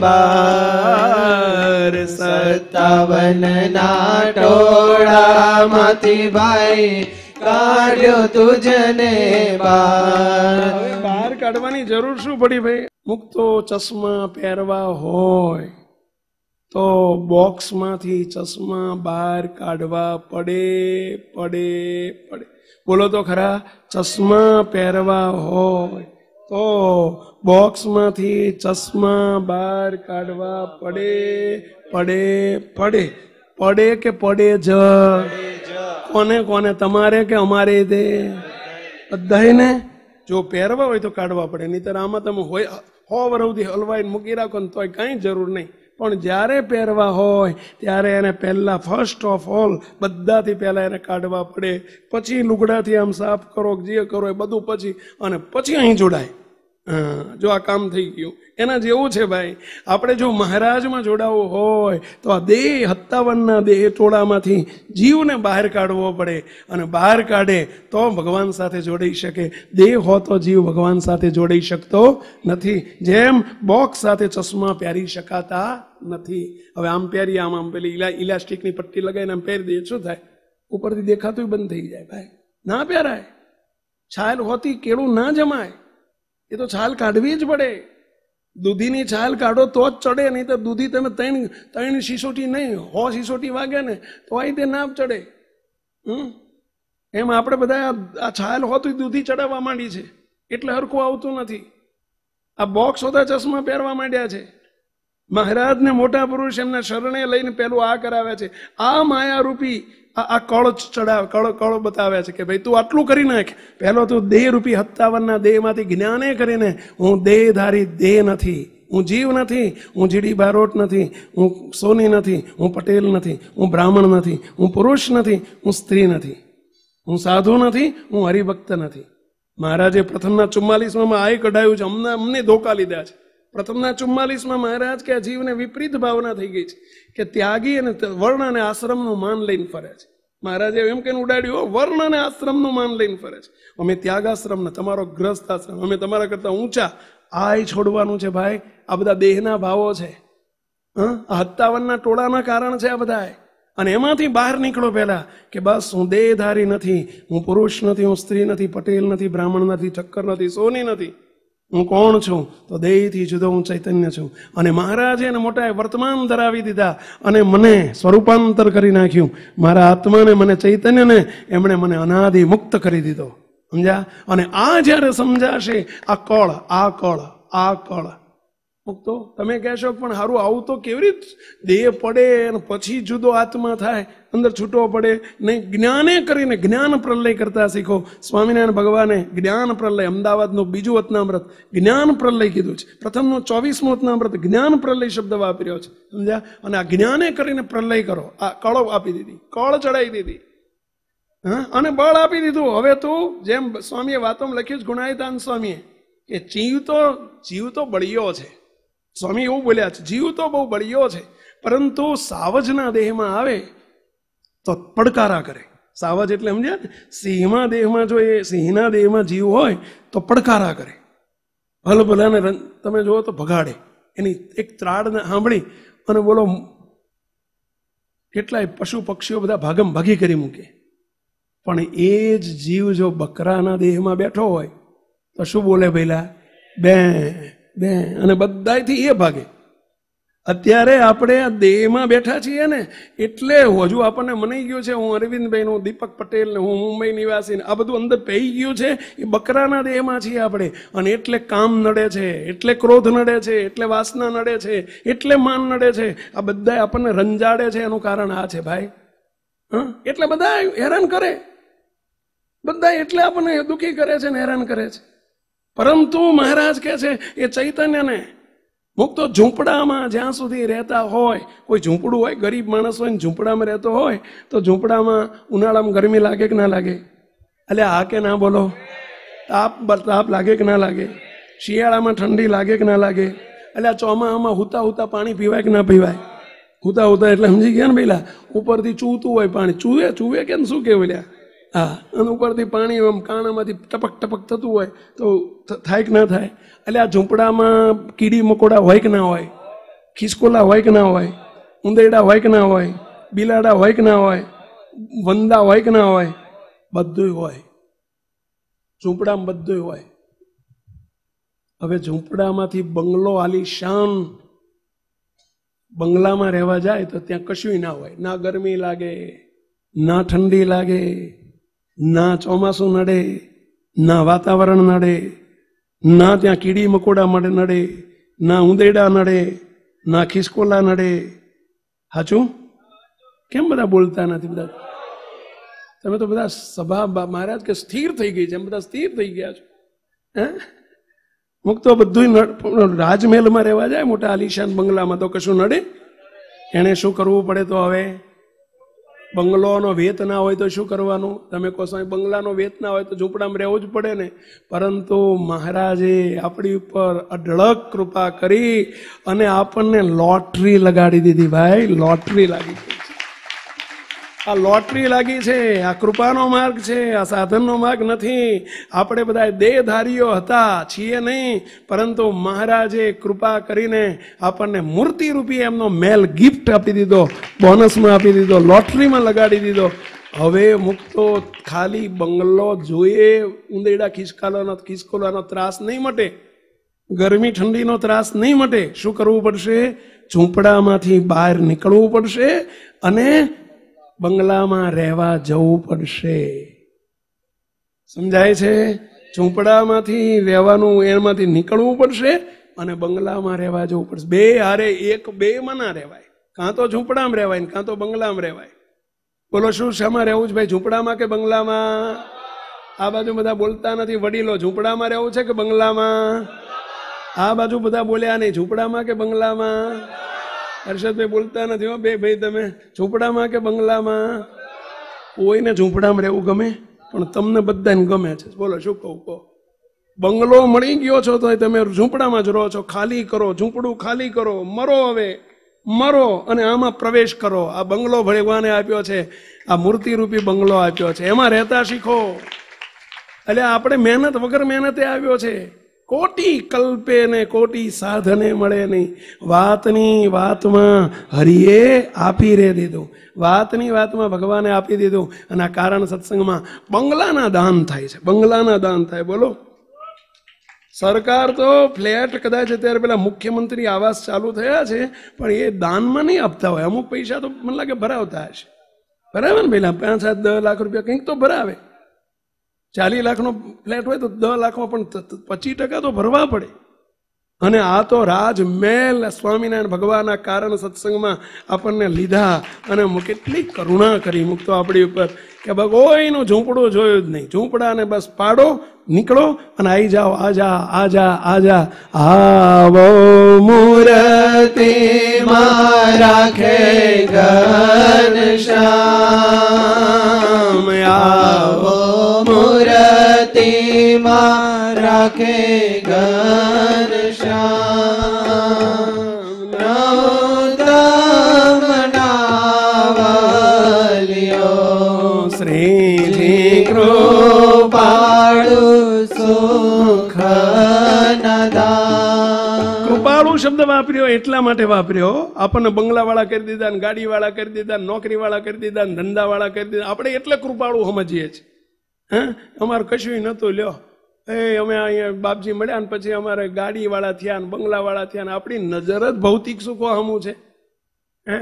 બાર સત્તાવનના ટોળામાંથી ભાઈ કાઢ્યો તુજને બાર બહાર કાઢવાની જરૂર શું પડી ભાઈ મુક્તો ચશ્મા પહેરવા હોય તો બોક્સમાંથી ચશ્મા બહાર કાઢવા પડે પડે પડે બોલો તો ખરા ચશ્મા પહેરવા હોય તો બોક્સમાંથી ચશ્મા બહાર કાઢવા પડે પડે પડે પડે કે પડે જ કોને કોને તમારે કે અમારે તે બધાને જો પહેરવા હોય તો કાઢવા પડે નહીતર આમાં તમે હોય હો વરવથી હલવાઈ મૂકી રાખો ને તોય કાંઈ જરૂર નહીં પણ જ્યારે પહેરવા હોય ત્યારે એને પહેલાં ફર્સ્ટ ઓફ ઓલ બધાથી પહેલાં એને કાઢવા પડે પછી લુગડાથી આમ સાફ કરો જે કરો એ બધું પછી અને પછી અહીં જોડાય જો આ કામ થઈ ગયું એના જેવું છે ભાઈ આપણે જો મહારાજમાં જોડાવું હોય તો આ દેહ હત્તાવનના દેહ ટોળામાંથી જીવને બહાર કાઢવો પડે અને બહાર કાઢે તો ભગવાન સાથે જોડાઈ શકે દેહ હો તો જીવ ભગવાન સાથે જોડાઈ શકતો નથી જેમ બોક્સ સાથે ચશ્મા પહેરી શકાતા નથી હવે આમ પહેરીએ આમ આમ પેલી ઇલા ઇલાસ્ટિકની પટ્ટી લગાવીને આમ પહેરી દઈએ શું થાય ઉપરથી દેખાતું બંધ થઈ જાય ભાઈ ના પહેરાય છાયલ હોતી કેળું ના જમાય એ તો છાલ કાઢવી જ પડે દૂધીની છાલ કાઢો તો જ ચડે નહીં તો દૂધી તમે ત્રણ ત્રણ સિસોટી નહીં હો સિસોટી વાગે ને તો અહીં તે ના ચડે હમ એમ આપણે બધા આ છાલ હોતું દૂધી ચડાવવા માંડી છે એટલે હરખું આવતું નથી આ બોક્સ હોતા ચશ્મા પહેરવા માંડ્યા છે મહારાજને મોટા પુરુષ એમના શરણે લઈને પેલું આ કરાવે છે આ માયારૂપી આ કળ ચડાવ કળ કળ બતાવે છે કે ભાઈ તું આટલું કરી નાખ પહેલો તું દેહ રૂપી હત્તાવનના દેહમાંથી જ્ઞાને કરીને હું દેહધારી દેહ નથી હું જીવ નથી હું જીડી બારોટ નથી હું સોની નથી હું પટેલ નથી હું બ્રાહ્મણ નથી હું પુરુષ નથી હું સ્ત્રી નથી હું સાધુ નથી હું હરિભક્ત નથી મહારાજે પ્રથમના ચુમ્માલીસમાં આ કઢાયું છે અમને અમને ધોકા લીધા છે પ્રથમના ચુમ્માલીસમાં મહારાજ કે આ જીવને વિપરીત ભાવના થઈ ગઈ છે કે ત્યાગી અને વર્ણ અને આશ્રમનું માન લઈને ફરે છે મહારાજે એમ કહીને ઉડાડ્યું વર્ણ અને આશ્રમનું માન લઈને ફરે છે અમે ત્યાગાશ્રમ ને તમારો ગ્રસ્ત આશ્રમ અમે તમારા કરતા ઊંચા આય છોડવાનું છે ભાઈ આ બધા દેહના ભાવો છે હા આ હત્તાવનના ટોળાના કારણ છે આ બધા અને એમાંથી બહાર નીકળો પહેલાં કે બસ હું દેહધારી નથી હું પુરુષ નથી હું સ્ત્રી નથી પટેલ નથી બ્રાહ્મણ નથી ચક્કર નથી સોની નથી હું કોણ છું તો દેહથી જુદો હું ચૈતન્ય છું અને મહારાજે એને મોટાએ વર્તમાન ધરાવી દીધા અને મને સ્વરૂપાંતર કરી નાખ્યું મારા આત્માને મને ચૈતન્યને એમણે મને અનાદિ મુક્ત કરી દીધો સમજ્યા અને આ જ્યારે સમજાશે આ કળ આ કળ આ કળ તો તમે કહેશો પણ સારું આવું તો કેવી રીત દેહ પડે અને પછી જુદો આત્મા થાય અંદર છૂટો પડે નહીં જ્ઞાને કરીને જ્ઞાન પ્રલય કરતા શીખો સ્વામિનારાયણ ભગવાને જ્ઞાન પ્રલય અમદાવાદનું બીજું વતનામ્રત જ્ઞાન પ્રલય કીધું છે પ્રથમનું ચોવીસમું વતનામૃત જ્ઞાન પ્રલય શબ્દ વાપર્યો છે સમજ્યા અને આ જ્ઞાને કરીને પ્રલય કરો આ કળો આપી દીધી કળ ચડાવી દીધી હા અને બળ આપી દીધું હવે તું જેમ સ્વામીએ વાતોમાં લખ્યું છે ગુણાયતાન સ્વામીએ કે જીવ તો જીવ તો બળિયો છે સ્વામી એવું બોલ્યા છે જીવ તો બહુ બળિયો છે પરંતુ સાવજના દેહમાં આવે તો પડકારા કરે સાવજ એટલે સમજ્યા ને સિંહમાં દેહમાં જો એ સિંહના દેહમાં જીવ હોય તો પડકારા કરે ભલ ભલાને તમે જુઓ તો ભગાડે એની એક ત્રાડને સાંભળી અને બોલો કેટલાય પશુ પક્ષીઓ બધા ભાગમ ભાગી કરી મૂકે પણ એ જ જીવ જો બકરાના દેહમાં બેઠો હોય તો શું બોલે પહેલાં બે બે અને બધાથી એ ભાગે અત્યારે આપણે આ દેહમાં બેઠા છીએ ને એટલે હજુ આપણને મનાઈ ગયું છે હું અરવિંદભાઈ હું દીપક પટેલ ને હું મુંબઈ નિવાસી આ બધું અંદર પહી ગયું છે એ બકરાના દેહમાં છીએ આપણે અને એટલે કામ નડે છે એટલે ક્રોધ નડે છે એટલે વાસના નડે છે એટલે માન નડે છે આ બધા આપણને રંજાડે છે એનું કારણ આ છે ભાઈ હા એટલે બધા હેરાન કરે બધા એટલે આપણને દુઃખી કરે છે ને હેરાન કરે છે પરંતુ મહારાજ કહે છે એ ચૈતન્યને મુક્તો ઝૂંપડામાં જ્યાં સુધી રહેતા હોય કોઈ ઝૂંપડું હોય ગરીબ માણસ હોય ને ઝૂંપડામાં રહેતો હોય તો ઝૂંપડામાં ઉનાળામાં ગરમી લાગે કે ના લાગે એટલે હા કે ના બોલો તાપ તાપ લાગે કે ના લાગે શિયાળામાં ઠંડી લાગે કે ના લાગે એટલે ચોમાસામાં હુતા હુતા પાણી પીવાય કે ના પીવાય હુતા હુતા એટલે સમજી ગયા ને પેલા ઉપરથી ચૂતું હોય પાણી ચૂવે ચૂવે કે શું કહેવું લ્યા હા અને ઉપરથી પાણી આમ કાણામાંથી ટપક ટપક થતું હોય તો થાય કે ના થાય એટલે આ ઝૂંપડામાં કીડી મકોડા હોય કે ના હોય ખિસકોલા હોય કે ના હોય ઉંદરડા હોય કે ના હોય બિલાડા હોય કે ના હોય વંદા હોય કે ના હોય બધું હોય ઝૂંપડામાં બધું હોય હવે ઝૂંપડામાંથી બંગલો આલીશાન બંગલામાં રહેવા જાય તો ત્યાં કશું ના હોય ના ગરમી લાગે ના ઠંડી લાગે ના ચોમાસું નડે ના વાતાવરણ નડે ના ત્યાં કીડી મકોડા માટે નડે ના ઉંદેડા નડે ના ખિસકોલા નડે હાચું કેમ બધા બોલતા નથી બધા તમે તો બધા સભા મહારાજ કે સ્થિર થઈ ગઈ છે એમ બધા સ્થિર થઈ ગયા છો હે મુક તો બધું રાજમહેલમાં રહેવા જાય મોટા આલિશાન બંગલામાં તો કશું નડે એણે શું કરવું પડે તો હવે બંગલોનો વેત ના હોય તો શું કરવાનું તમે કહો સ્વામી બંગલાનો વેત ના હોય તો ઝૂંપડામાં રહેવું જ પડે ને પરંતુ મહારાજે આપણી ઉપર અઢળક કૃપા કરી અને આપણને લોટરી લગાડી દીધી ભાઈ લોટરી લાગી આ લોટરી લાગી છે આ કૃપાનો માર્ગ છે આ સાધનનો માર્ગ નથી આપણે બધા દેહધારીઓ હતા છીએ નહીં પરંતુ મહારાજે કૃપા કરીને આપણને મૂર્તિ રૂપી એમનો મેલ ગિફ્ટ આપી દીધો બોનસમાં આપી દીધો લોટરીમાં લગાડી દીધો હવે મુક્તો ખાલી બંગલો જોઈએ ઉંદેડા ખિસકાલાનો ખિસકોલાનો ત્રાસ નહીં મટે ગરમી ઠંડીનો ત્રાસ નહીં મટે શું કરવું પડશે ઝૂંપડામાંથી બહાર નીકળવું પડશે અને બંગલામાં રહેવા જવું પડશે સમજાય છે ઝૂંપડામાંથી રહેવાનું એમાંથી નીકળવું પડશે અને બંગલામાં રહેવા જવું પડશે બે હારે એક બે માં ના રહેવાય કાં તો ઝૂંપડામાં રહેવાય ને કાં તો બંગલામાં રહેવાય બોલો શું શેમાં રહેવું છે ભાઈ ઝૂંપડામાં કે બંગલામાં આ બાજુ બધા બોલતા નથી વડીલો ઝૂંપડામાં રહેવું છે કે બંગલામાં આ બાજુ બધા બોલ્યા નહીં ઝૂંપડામાં કે બંગલામાં હર્ષદભાઈ બોલતા નથી હો બે ભાઈ તમે ઝૂંપડામાં કે બંગલામાં કોઈને ઝૂંપડામાં રહેવું ગમે પણ તમને બધાને ગમે છે બોલો શું કહું કહો બંગલો મળી ગયો છો તો તમે ઝૂંપડામાં જ રહો છો ખાલી કરો ઝૂંપડું ખાલી કરો મરો હવે મરો અને આમાં પ્રવેશ કરો આ બંગલો ભગવાને આપ્યો છે આ મૂર્તિરૂપી બંગલો આપ્યો છે એમાં રહેતા શીખો એટલે આપણે મહેનત વગર મહેનતે આવ્યો છે કોટી કલ્પે ને કોટી સાધને મળે નહીં વાતની વાતમાં હરિએ આપી રે દીધું વાતની વાતમાં ભગવાને આપી દીધું અને આ કારણ સત્સંગમાં બંગલાના દાન થાય છે બંગલાના દાન થાય બોલો સરકાર તો ફ્લેટ કદાચ અત્યારે પેલા મુખ્યમંત્રી આવાસ ચાલુ થયા છે પણ એ દાનમાં નહીં આપતા હોય અમુક પૈસા તો મને લાગે ભરાવતા હશે બરાબર ને પેલા પાંચ સાત દસ લાખ રૂપિયા કંઈક તો ભરાવે ચાલીસ લાખનો ફ્લેટ હોય તો દસ લાખમાં પણ પચીસ ટકા તો ભરવા પડે અને આ તો રાજમહેલ સ્વામિનારાયણ ભગવાનના કારણ સત્સંગમાં આપણને લીધા અને કેટલી કરુણા કરી મૂકતો આપણી ઉપર કે ભાઈ કોઈનું ઝૂંપડું જોયું જ નહીં ઝૂંપડાને બસ પાડો નીકળો અને આવી જાઓ આજા આજા આજા આવો મૂર્તિ રાખે ઘન શ્યામ આવો મૂર્તિમાં રાખે ઘન શ્યામ નૌતમ કૃપાળુ સુખ શબ્દ વાપર્યો એટલા માટે વાપર્યો આપણને બંગલાવાળા કરી દીધા ગાડી વાળા કરી દીધા નોકરી વાળા કરી દીધા ધંધા વાળા કરી દીધા આપણે એટલે કૃપાળુ સમજીએ છીએ હે અમારે કશું નહોતું લ્યો એ અમે અહીંયા બાપજી મળ્યા ને પછી અમારે ગાડીવાળા થયા ને બંગલાવાળા થયા ને આપણી નજર જ ભૌતિક સુખો હમું છે હે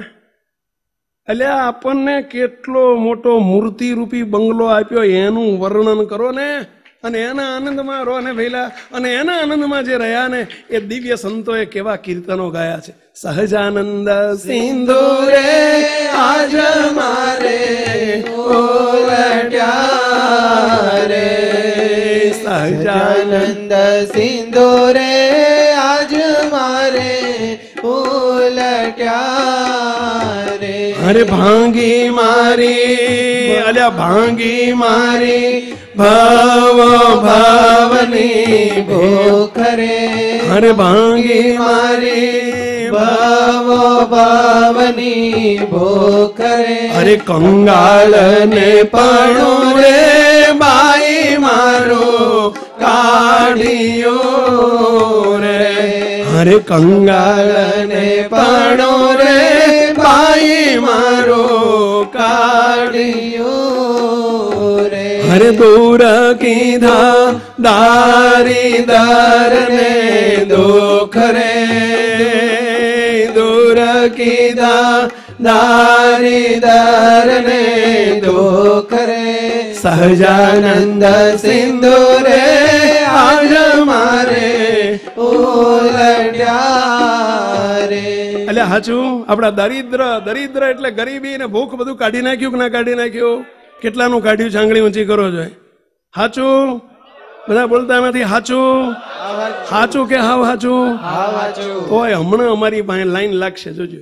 એટલે આપણને કેટલો મોટો મૂર્તિરૂપી બંગલો આપ્યો એનું વર્ણન કરો ને અને એના આનંદમાં રોને ભેલા અને એના આનંદમાં જે રહ્યા ને એ દિવ્ય સંતોએ કેવા કીર્તનો ગાયા છે સહજાનંદ સિંધુરે આજ મારે રે સહજાનંદ સિંધુરે આજ મારે ઓલટ્યા રે હર ભાંગી મારી અલ્યા ભાંગી મારી ભાવો ભાવની ભોખરે અરે ભાંગી મારી ભાવો ભાવની ભોખરે અરે કંગાળ ને પણ રે બાઈ મારો કાઢિયો રે મારે કંગાળને પાણો રે પાઈ મારો કાઢ્યો રે હરે દૂર કીધા દારી દારને દુઃખ રે દૂર કીધા દારી દારને દુઃખ રે સહજાનંદ સિંધુ રે આજ મારે એટલે હાચું આપણા દરિદ્ર દરિદ્ર એટલે ગરીબી ને ભૂખ બધું કાઢી નાખ્યું કે ના કાઢી નાખ્યું કેટલાનું કાઢ્યું છાંગણી ઊંચી કરો છો હાચું બધા બોલતા નથી હાચું હાચું કે હાવ હાચું હોય હમણાં અમારી પાસે લાઈન લાગશે જોજો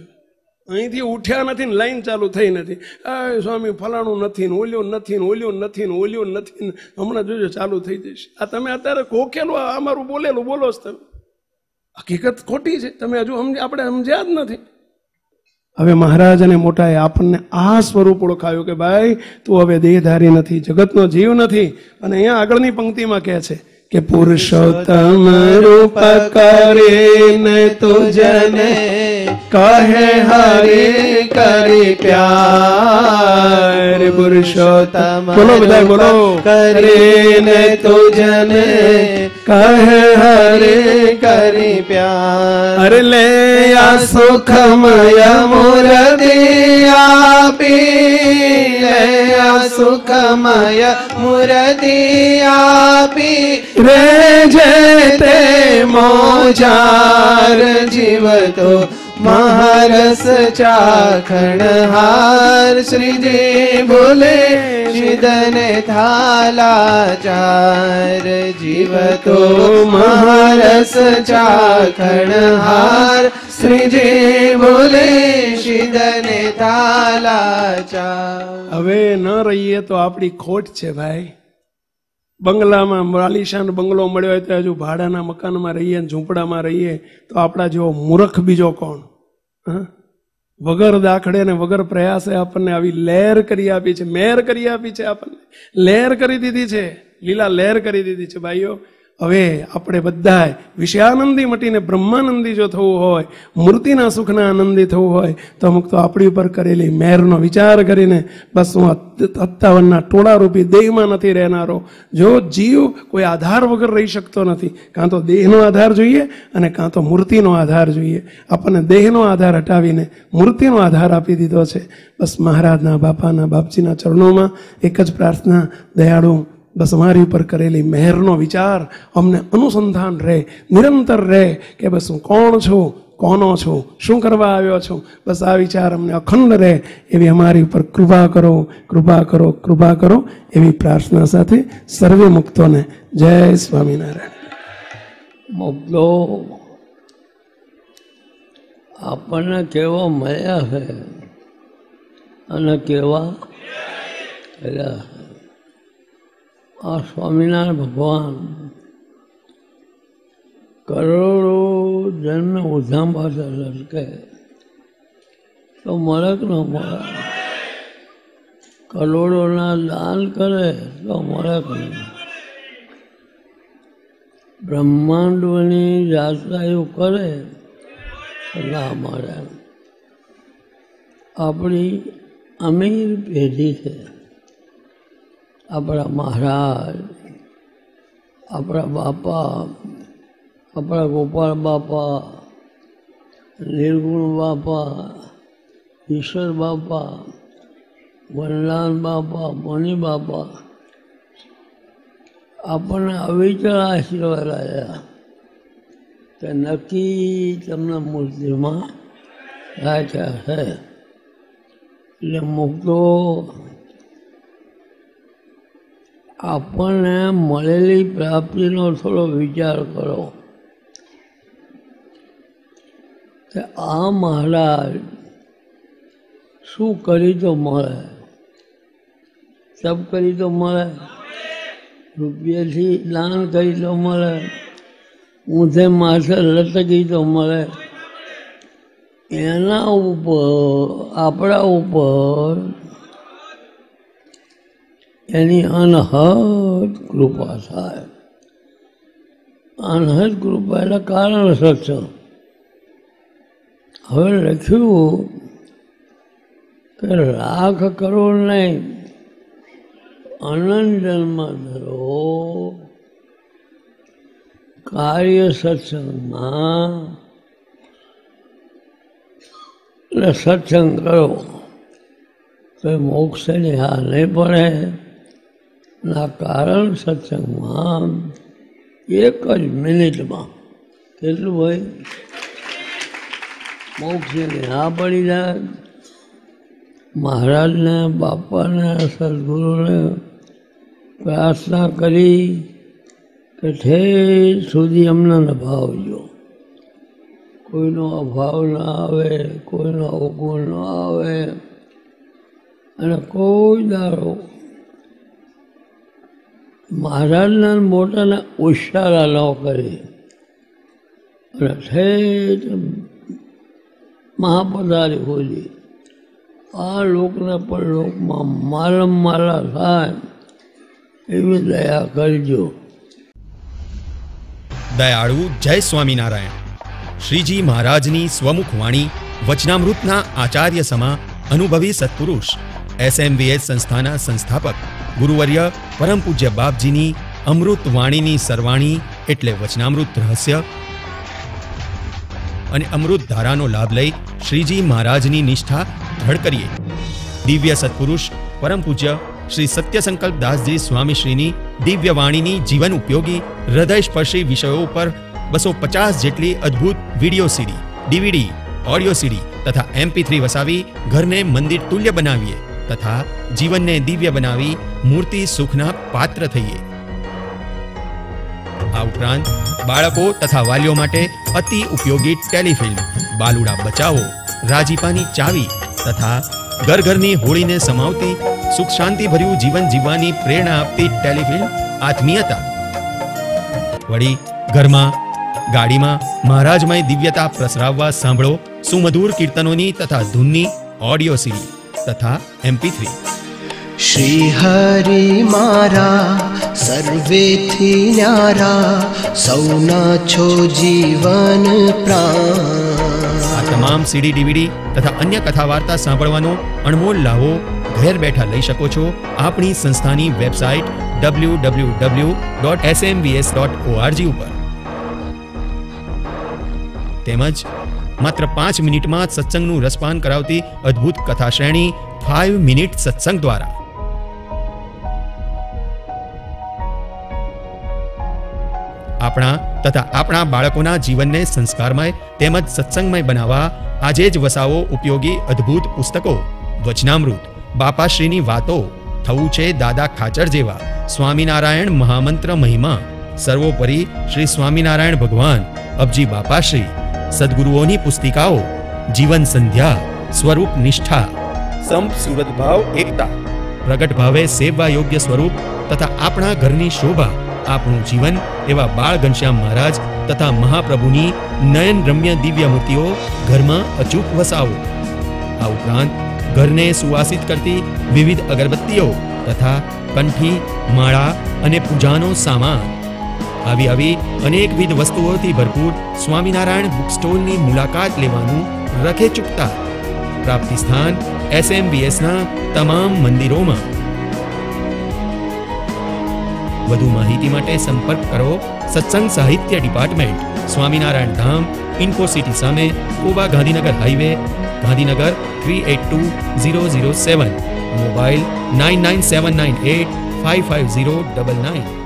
અહીંથી ઉઠ્યા નથી ને લાઈન ચાલુ થઈ નથી આ સ્વામી ફલાણું નથી ને ઓલ્યો નથી ને ઓલ્યો નથી ને ઓલ્યો નથી ને હમણાં જોજો ચાલુ થઈ જશે આ તમે અત્યારે કોકેલું અમારું બોલેલું બોલો છો તમે હકીકત ખોટી છે તમે હજુ સમજ આપણે સમજ્યા જ નથી હવે મહારાજ અને મોટાએ આપણને આ સ્વરૂપ ઓળખાયું કે ભાઈ તું હવે દેહધારી નથી જગતનો જીવ નથી અને અહીંયા આગળની પંક્તિમાં કહે છે કે પુરુષોત્તમ રૂપ કરે તુજને कहे हरे करी प्यार पुरुषोत्तम बोलो विदाई बोलो करे ने जने कहे हरे करी प्यार अरे ले या सुखमय मुरदिया पी ले या सुखमय मुरदिया पी रे जयते मोजार जीव तो મહારસ ચાખણહાર શ્રીજી ભોલે શિદન થાલા ચાર જીવ તો મહારસ ચાખણહાર શ્રીજી ભોલે શિદન થાલા ચાર હવે ન રહીએ તો આપણી ખોટ છે ભાઈ બંગલામાં માલિશાન બંગલો મળ્યો હોય તો હજુ ભાડાના મકાનમાં રહીએ ને ઝૂંપડામાં રહીએ તો આપણા જેવો મૂરખ બીજો કોણ હા વગર દાખડે ને વગર પ્રયાસે આપણને આવી લહેર કરી આપી છે મેર કરી આપી છે આપણને લહેર કરી દીધી છે લીલા લહેર કરી દીધી છે ભાઈઓ હવે આપણે વિષય આનંદી મટીને બ્રહ્માનંદી જો થવું હોય મૂર્તિના સુખના આનંદી થવું હોય તો અમુક તો આપણી ઉપર કરેલી મહેરનો વિચાર કરીને બસ હું અત્તાવનના રૂપી દેહમાં નથી રહેનારો જો જીવ કોઈ આધાર વગર રહી શકતો નથી કાં તો દેહનો આધાર જોઈએ અને કાં તો મૂર્તિનો આધાર જોઈએ આપણને દેહનો આધાર હટાવીને મૂર્તિનો આધાર આપી દીધો છે બસ મહારાજના બાપાના બાપજીના ચરણોમાં એક જ પ્રાર્થના દયાળુ બસ અમારી ઉપર કરેલી મહેરનો વિચાર અમને અનુસંધાન રહે નિરંતર રહે કે બસ હું કોણ છું કોનો છું શું કરવા આવ્યો છું બસ આ વિચાર અમને અખંડ રહે એવી અમારી ઉપર કૃપા કરો કૃપા કરો કૃપા કરો એવી પ્રાર્થના સાથે સર્વે મુક્તોને જય સ્વામિનારાયણ મુક્તો આપણને કેવો મળ્યા છે અને કેવા રહ્યા આ સ્વામિનારાયણ ભગવાન કરોડો જન્મ ઉધામ પાસે લટકે તો મળક ન મળે કરોડોના દાન કરે તો મળક નહીં બ્રહ્માંડની જાતનાઓ કરે ના મળે આપણી અમીર પેઢી છે अपना महाराज अपना बापा अपना गोपाल बापा निर्गुण बापा ईश्वर बापा बलराम बापा मणि बापा अपने अविचार आशीर्वाद आया तो नक्की तमने मूर्ति में राजा है એટલે આપણને મળેલી પ્રાપ્તિનો થોડો વિચાર કરો કે આ મહારાજ શું કરી તો મળે તપ કરી તો મળે રૂપિયાથી દાન કરી તો મળે ઊંધે માથે લટકી તો મળે એના ઉપર આપણા ઉપર यानी अनहद कृपा साहेब अनहद कृपा कारण सत्संग हमें लख लाख करोड़ नहीं अनंत जन्म धरो कार्य सत्संग सत्संग करो तो मोक्ष निहार नहीं पड़े ના કારણ સત્સંગમાં એક જ મિનિટમાં કેટલું હોય મોક્ષને ના પડી જાય મહારાજને બાપાને સદગુરુને પ્રાર્થના કરી કે ઠેર સુધી અમને નભાવજો કોઈનો અભાવ ના આવે કોઈનો અવગુણ ન આવે અને કોઈ દારો મહારાજના મોટાના ઉશારા ન કરી અને ઠેઠ મહાપદારી ખોલી આ લોકના પરલોકમાં મારા મારા થાય એવી દયા કરજો દયાળુ જય સ્વામિનારાયણ શ્રીજી મહારાજની સ્વમુખ વાણી વચનામૃતના આચાર્ય સમા અનુભવી સત્પુરુષ एसएमवीएच संस्थाना संस्थापक गुरुवर परम पूज्य बाप जीनी अमृत वाणीनी सरवाणी એટલે વચનામૃત રહસ્ય અને અમૃત ધારાનો લાભ લઈ શ્રીજી મહારાજની નિષ્ઠા ધડકરીએ દિવ્ય સદપુરુષ પરમ પૂજ્ય શ્રી સત્યસંકલ્પદાસજી સ્વામી શ્રીની દિવ્ય વાણીની જીવન ઉપયોગી હૃદય સ્પર્શી વિષયો પર 250 જેટલી અદ્ભુત video CD, DVD, audio CD તથા MP3 વસાવી ઘરને મંદિર તુલ્ય બનાવીએ તથા જીવનને દિવ્ય બનાવી મૂર્તિ સુખના પાત્ર થઈએ આ ઉપરાંત બાળકો તથા વાલીઓ માટે અતિ ઉપયોગી ટેલિફિલ્મ બાલુડા બચાવો રાજીપાની ચાવી તથા ઘર ઘરની હોળીને સમાવતી સુખ શાંતિ ભર્યું જીવન જીવવાની પ્રેરણા આપતી ટેલિફિલ્મ આત્મીયતા વળી ઘરમાં ગાડીમાં મહારાજમય દિવ્યતા પ્રસરાવવા સાંભળો સુમધુર કીર્તનોની તથા ધૂનની ઓડિયો સિરીઝ તથા એમપી થ્રી શ્રી હરિ મારા સર્વેથી ન્યારા સૌના છો જીવન પ્રાણ આ તમામ સીડી ડીવીડી તથા અન્ય કથા વાર્તા સાંભળવાનો અણમોલ લાવો ઘેર બેઠા લઈ શકો છો આપણી સંસ્થાની website W W W dot SMVS dot ORG ઉપર તેમજ માત્ર પાંચ મિનિટમાં સત્સંગનું રસપાન કરાવતી અદ્ભુત કથા શ્રેણી ફાઇવ મિનિટ સત્સંગ દ્વારા આપણા તથા આપણા બાળકોના જીવનને સંસ્કારમય તેમજ સત્સંગમય બનાવવા આજે જ વસાવો ઉપયોગી અદ્ભુત પુસ્તકો વચનામૃત બાપાશ્રીની વાતો થવું છે દાદા ખાચર જેવા સ્વામિનારાયણ મહામંત્ર મહિમા સર્વોપરી શ્રી સ્વામિનારાયણ ભગવાન અબજી બાપાશ્રી સદગુરુઓની પુસ્તિકાઓ જીવન સંધ્યા સ્વરૂપ નિષ્ઠા સંપ સુરત ભાવ એકતા પ્રગટ ભાવે સેવવા યોગ્ય સ્વરૂપ તથા આપણા ઘરની શોભા આપણું જીવન એવા બાળ ઘનશ્યામ મહારાજ તથા મહાપ્રભુની નયન રમ્ય દિવ્ય મૂર્તિઓ ઘરમાં અચૂક વસાવો આ ઉપરાંત ઘરને સુવાસિત કરતી વિવિધ અગરબત્તીઓ તથા કંઠી માળા અને પૂજાનો સામાન અભી-અભી અનેકવિધ વસ્તુઓથી ભરપૂર સ્વામીનારાયણ બુક સ્ટોલની મુલાકાત લેવાનું નખેચુકતા પ્રાપ્તિસ્થાન એસએમબીએસના તમામ મંદિરોમાં વધુ માહિતી માટે સંપર્ક કરો સત્સંગ સાહિત્ય ડિપાર્ટમેન્ટ સ્વામીનારાયણ ધામ ઇન્કોસિટીસામે ઉબા ગાંધીનગર હાઈવે ગાંધીનગર 382007 મોબાઈલ 9979855099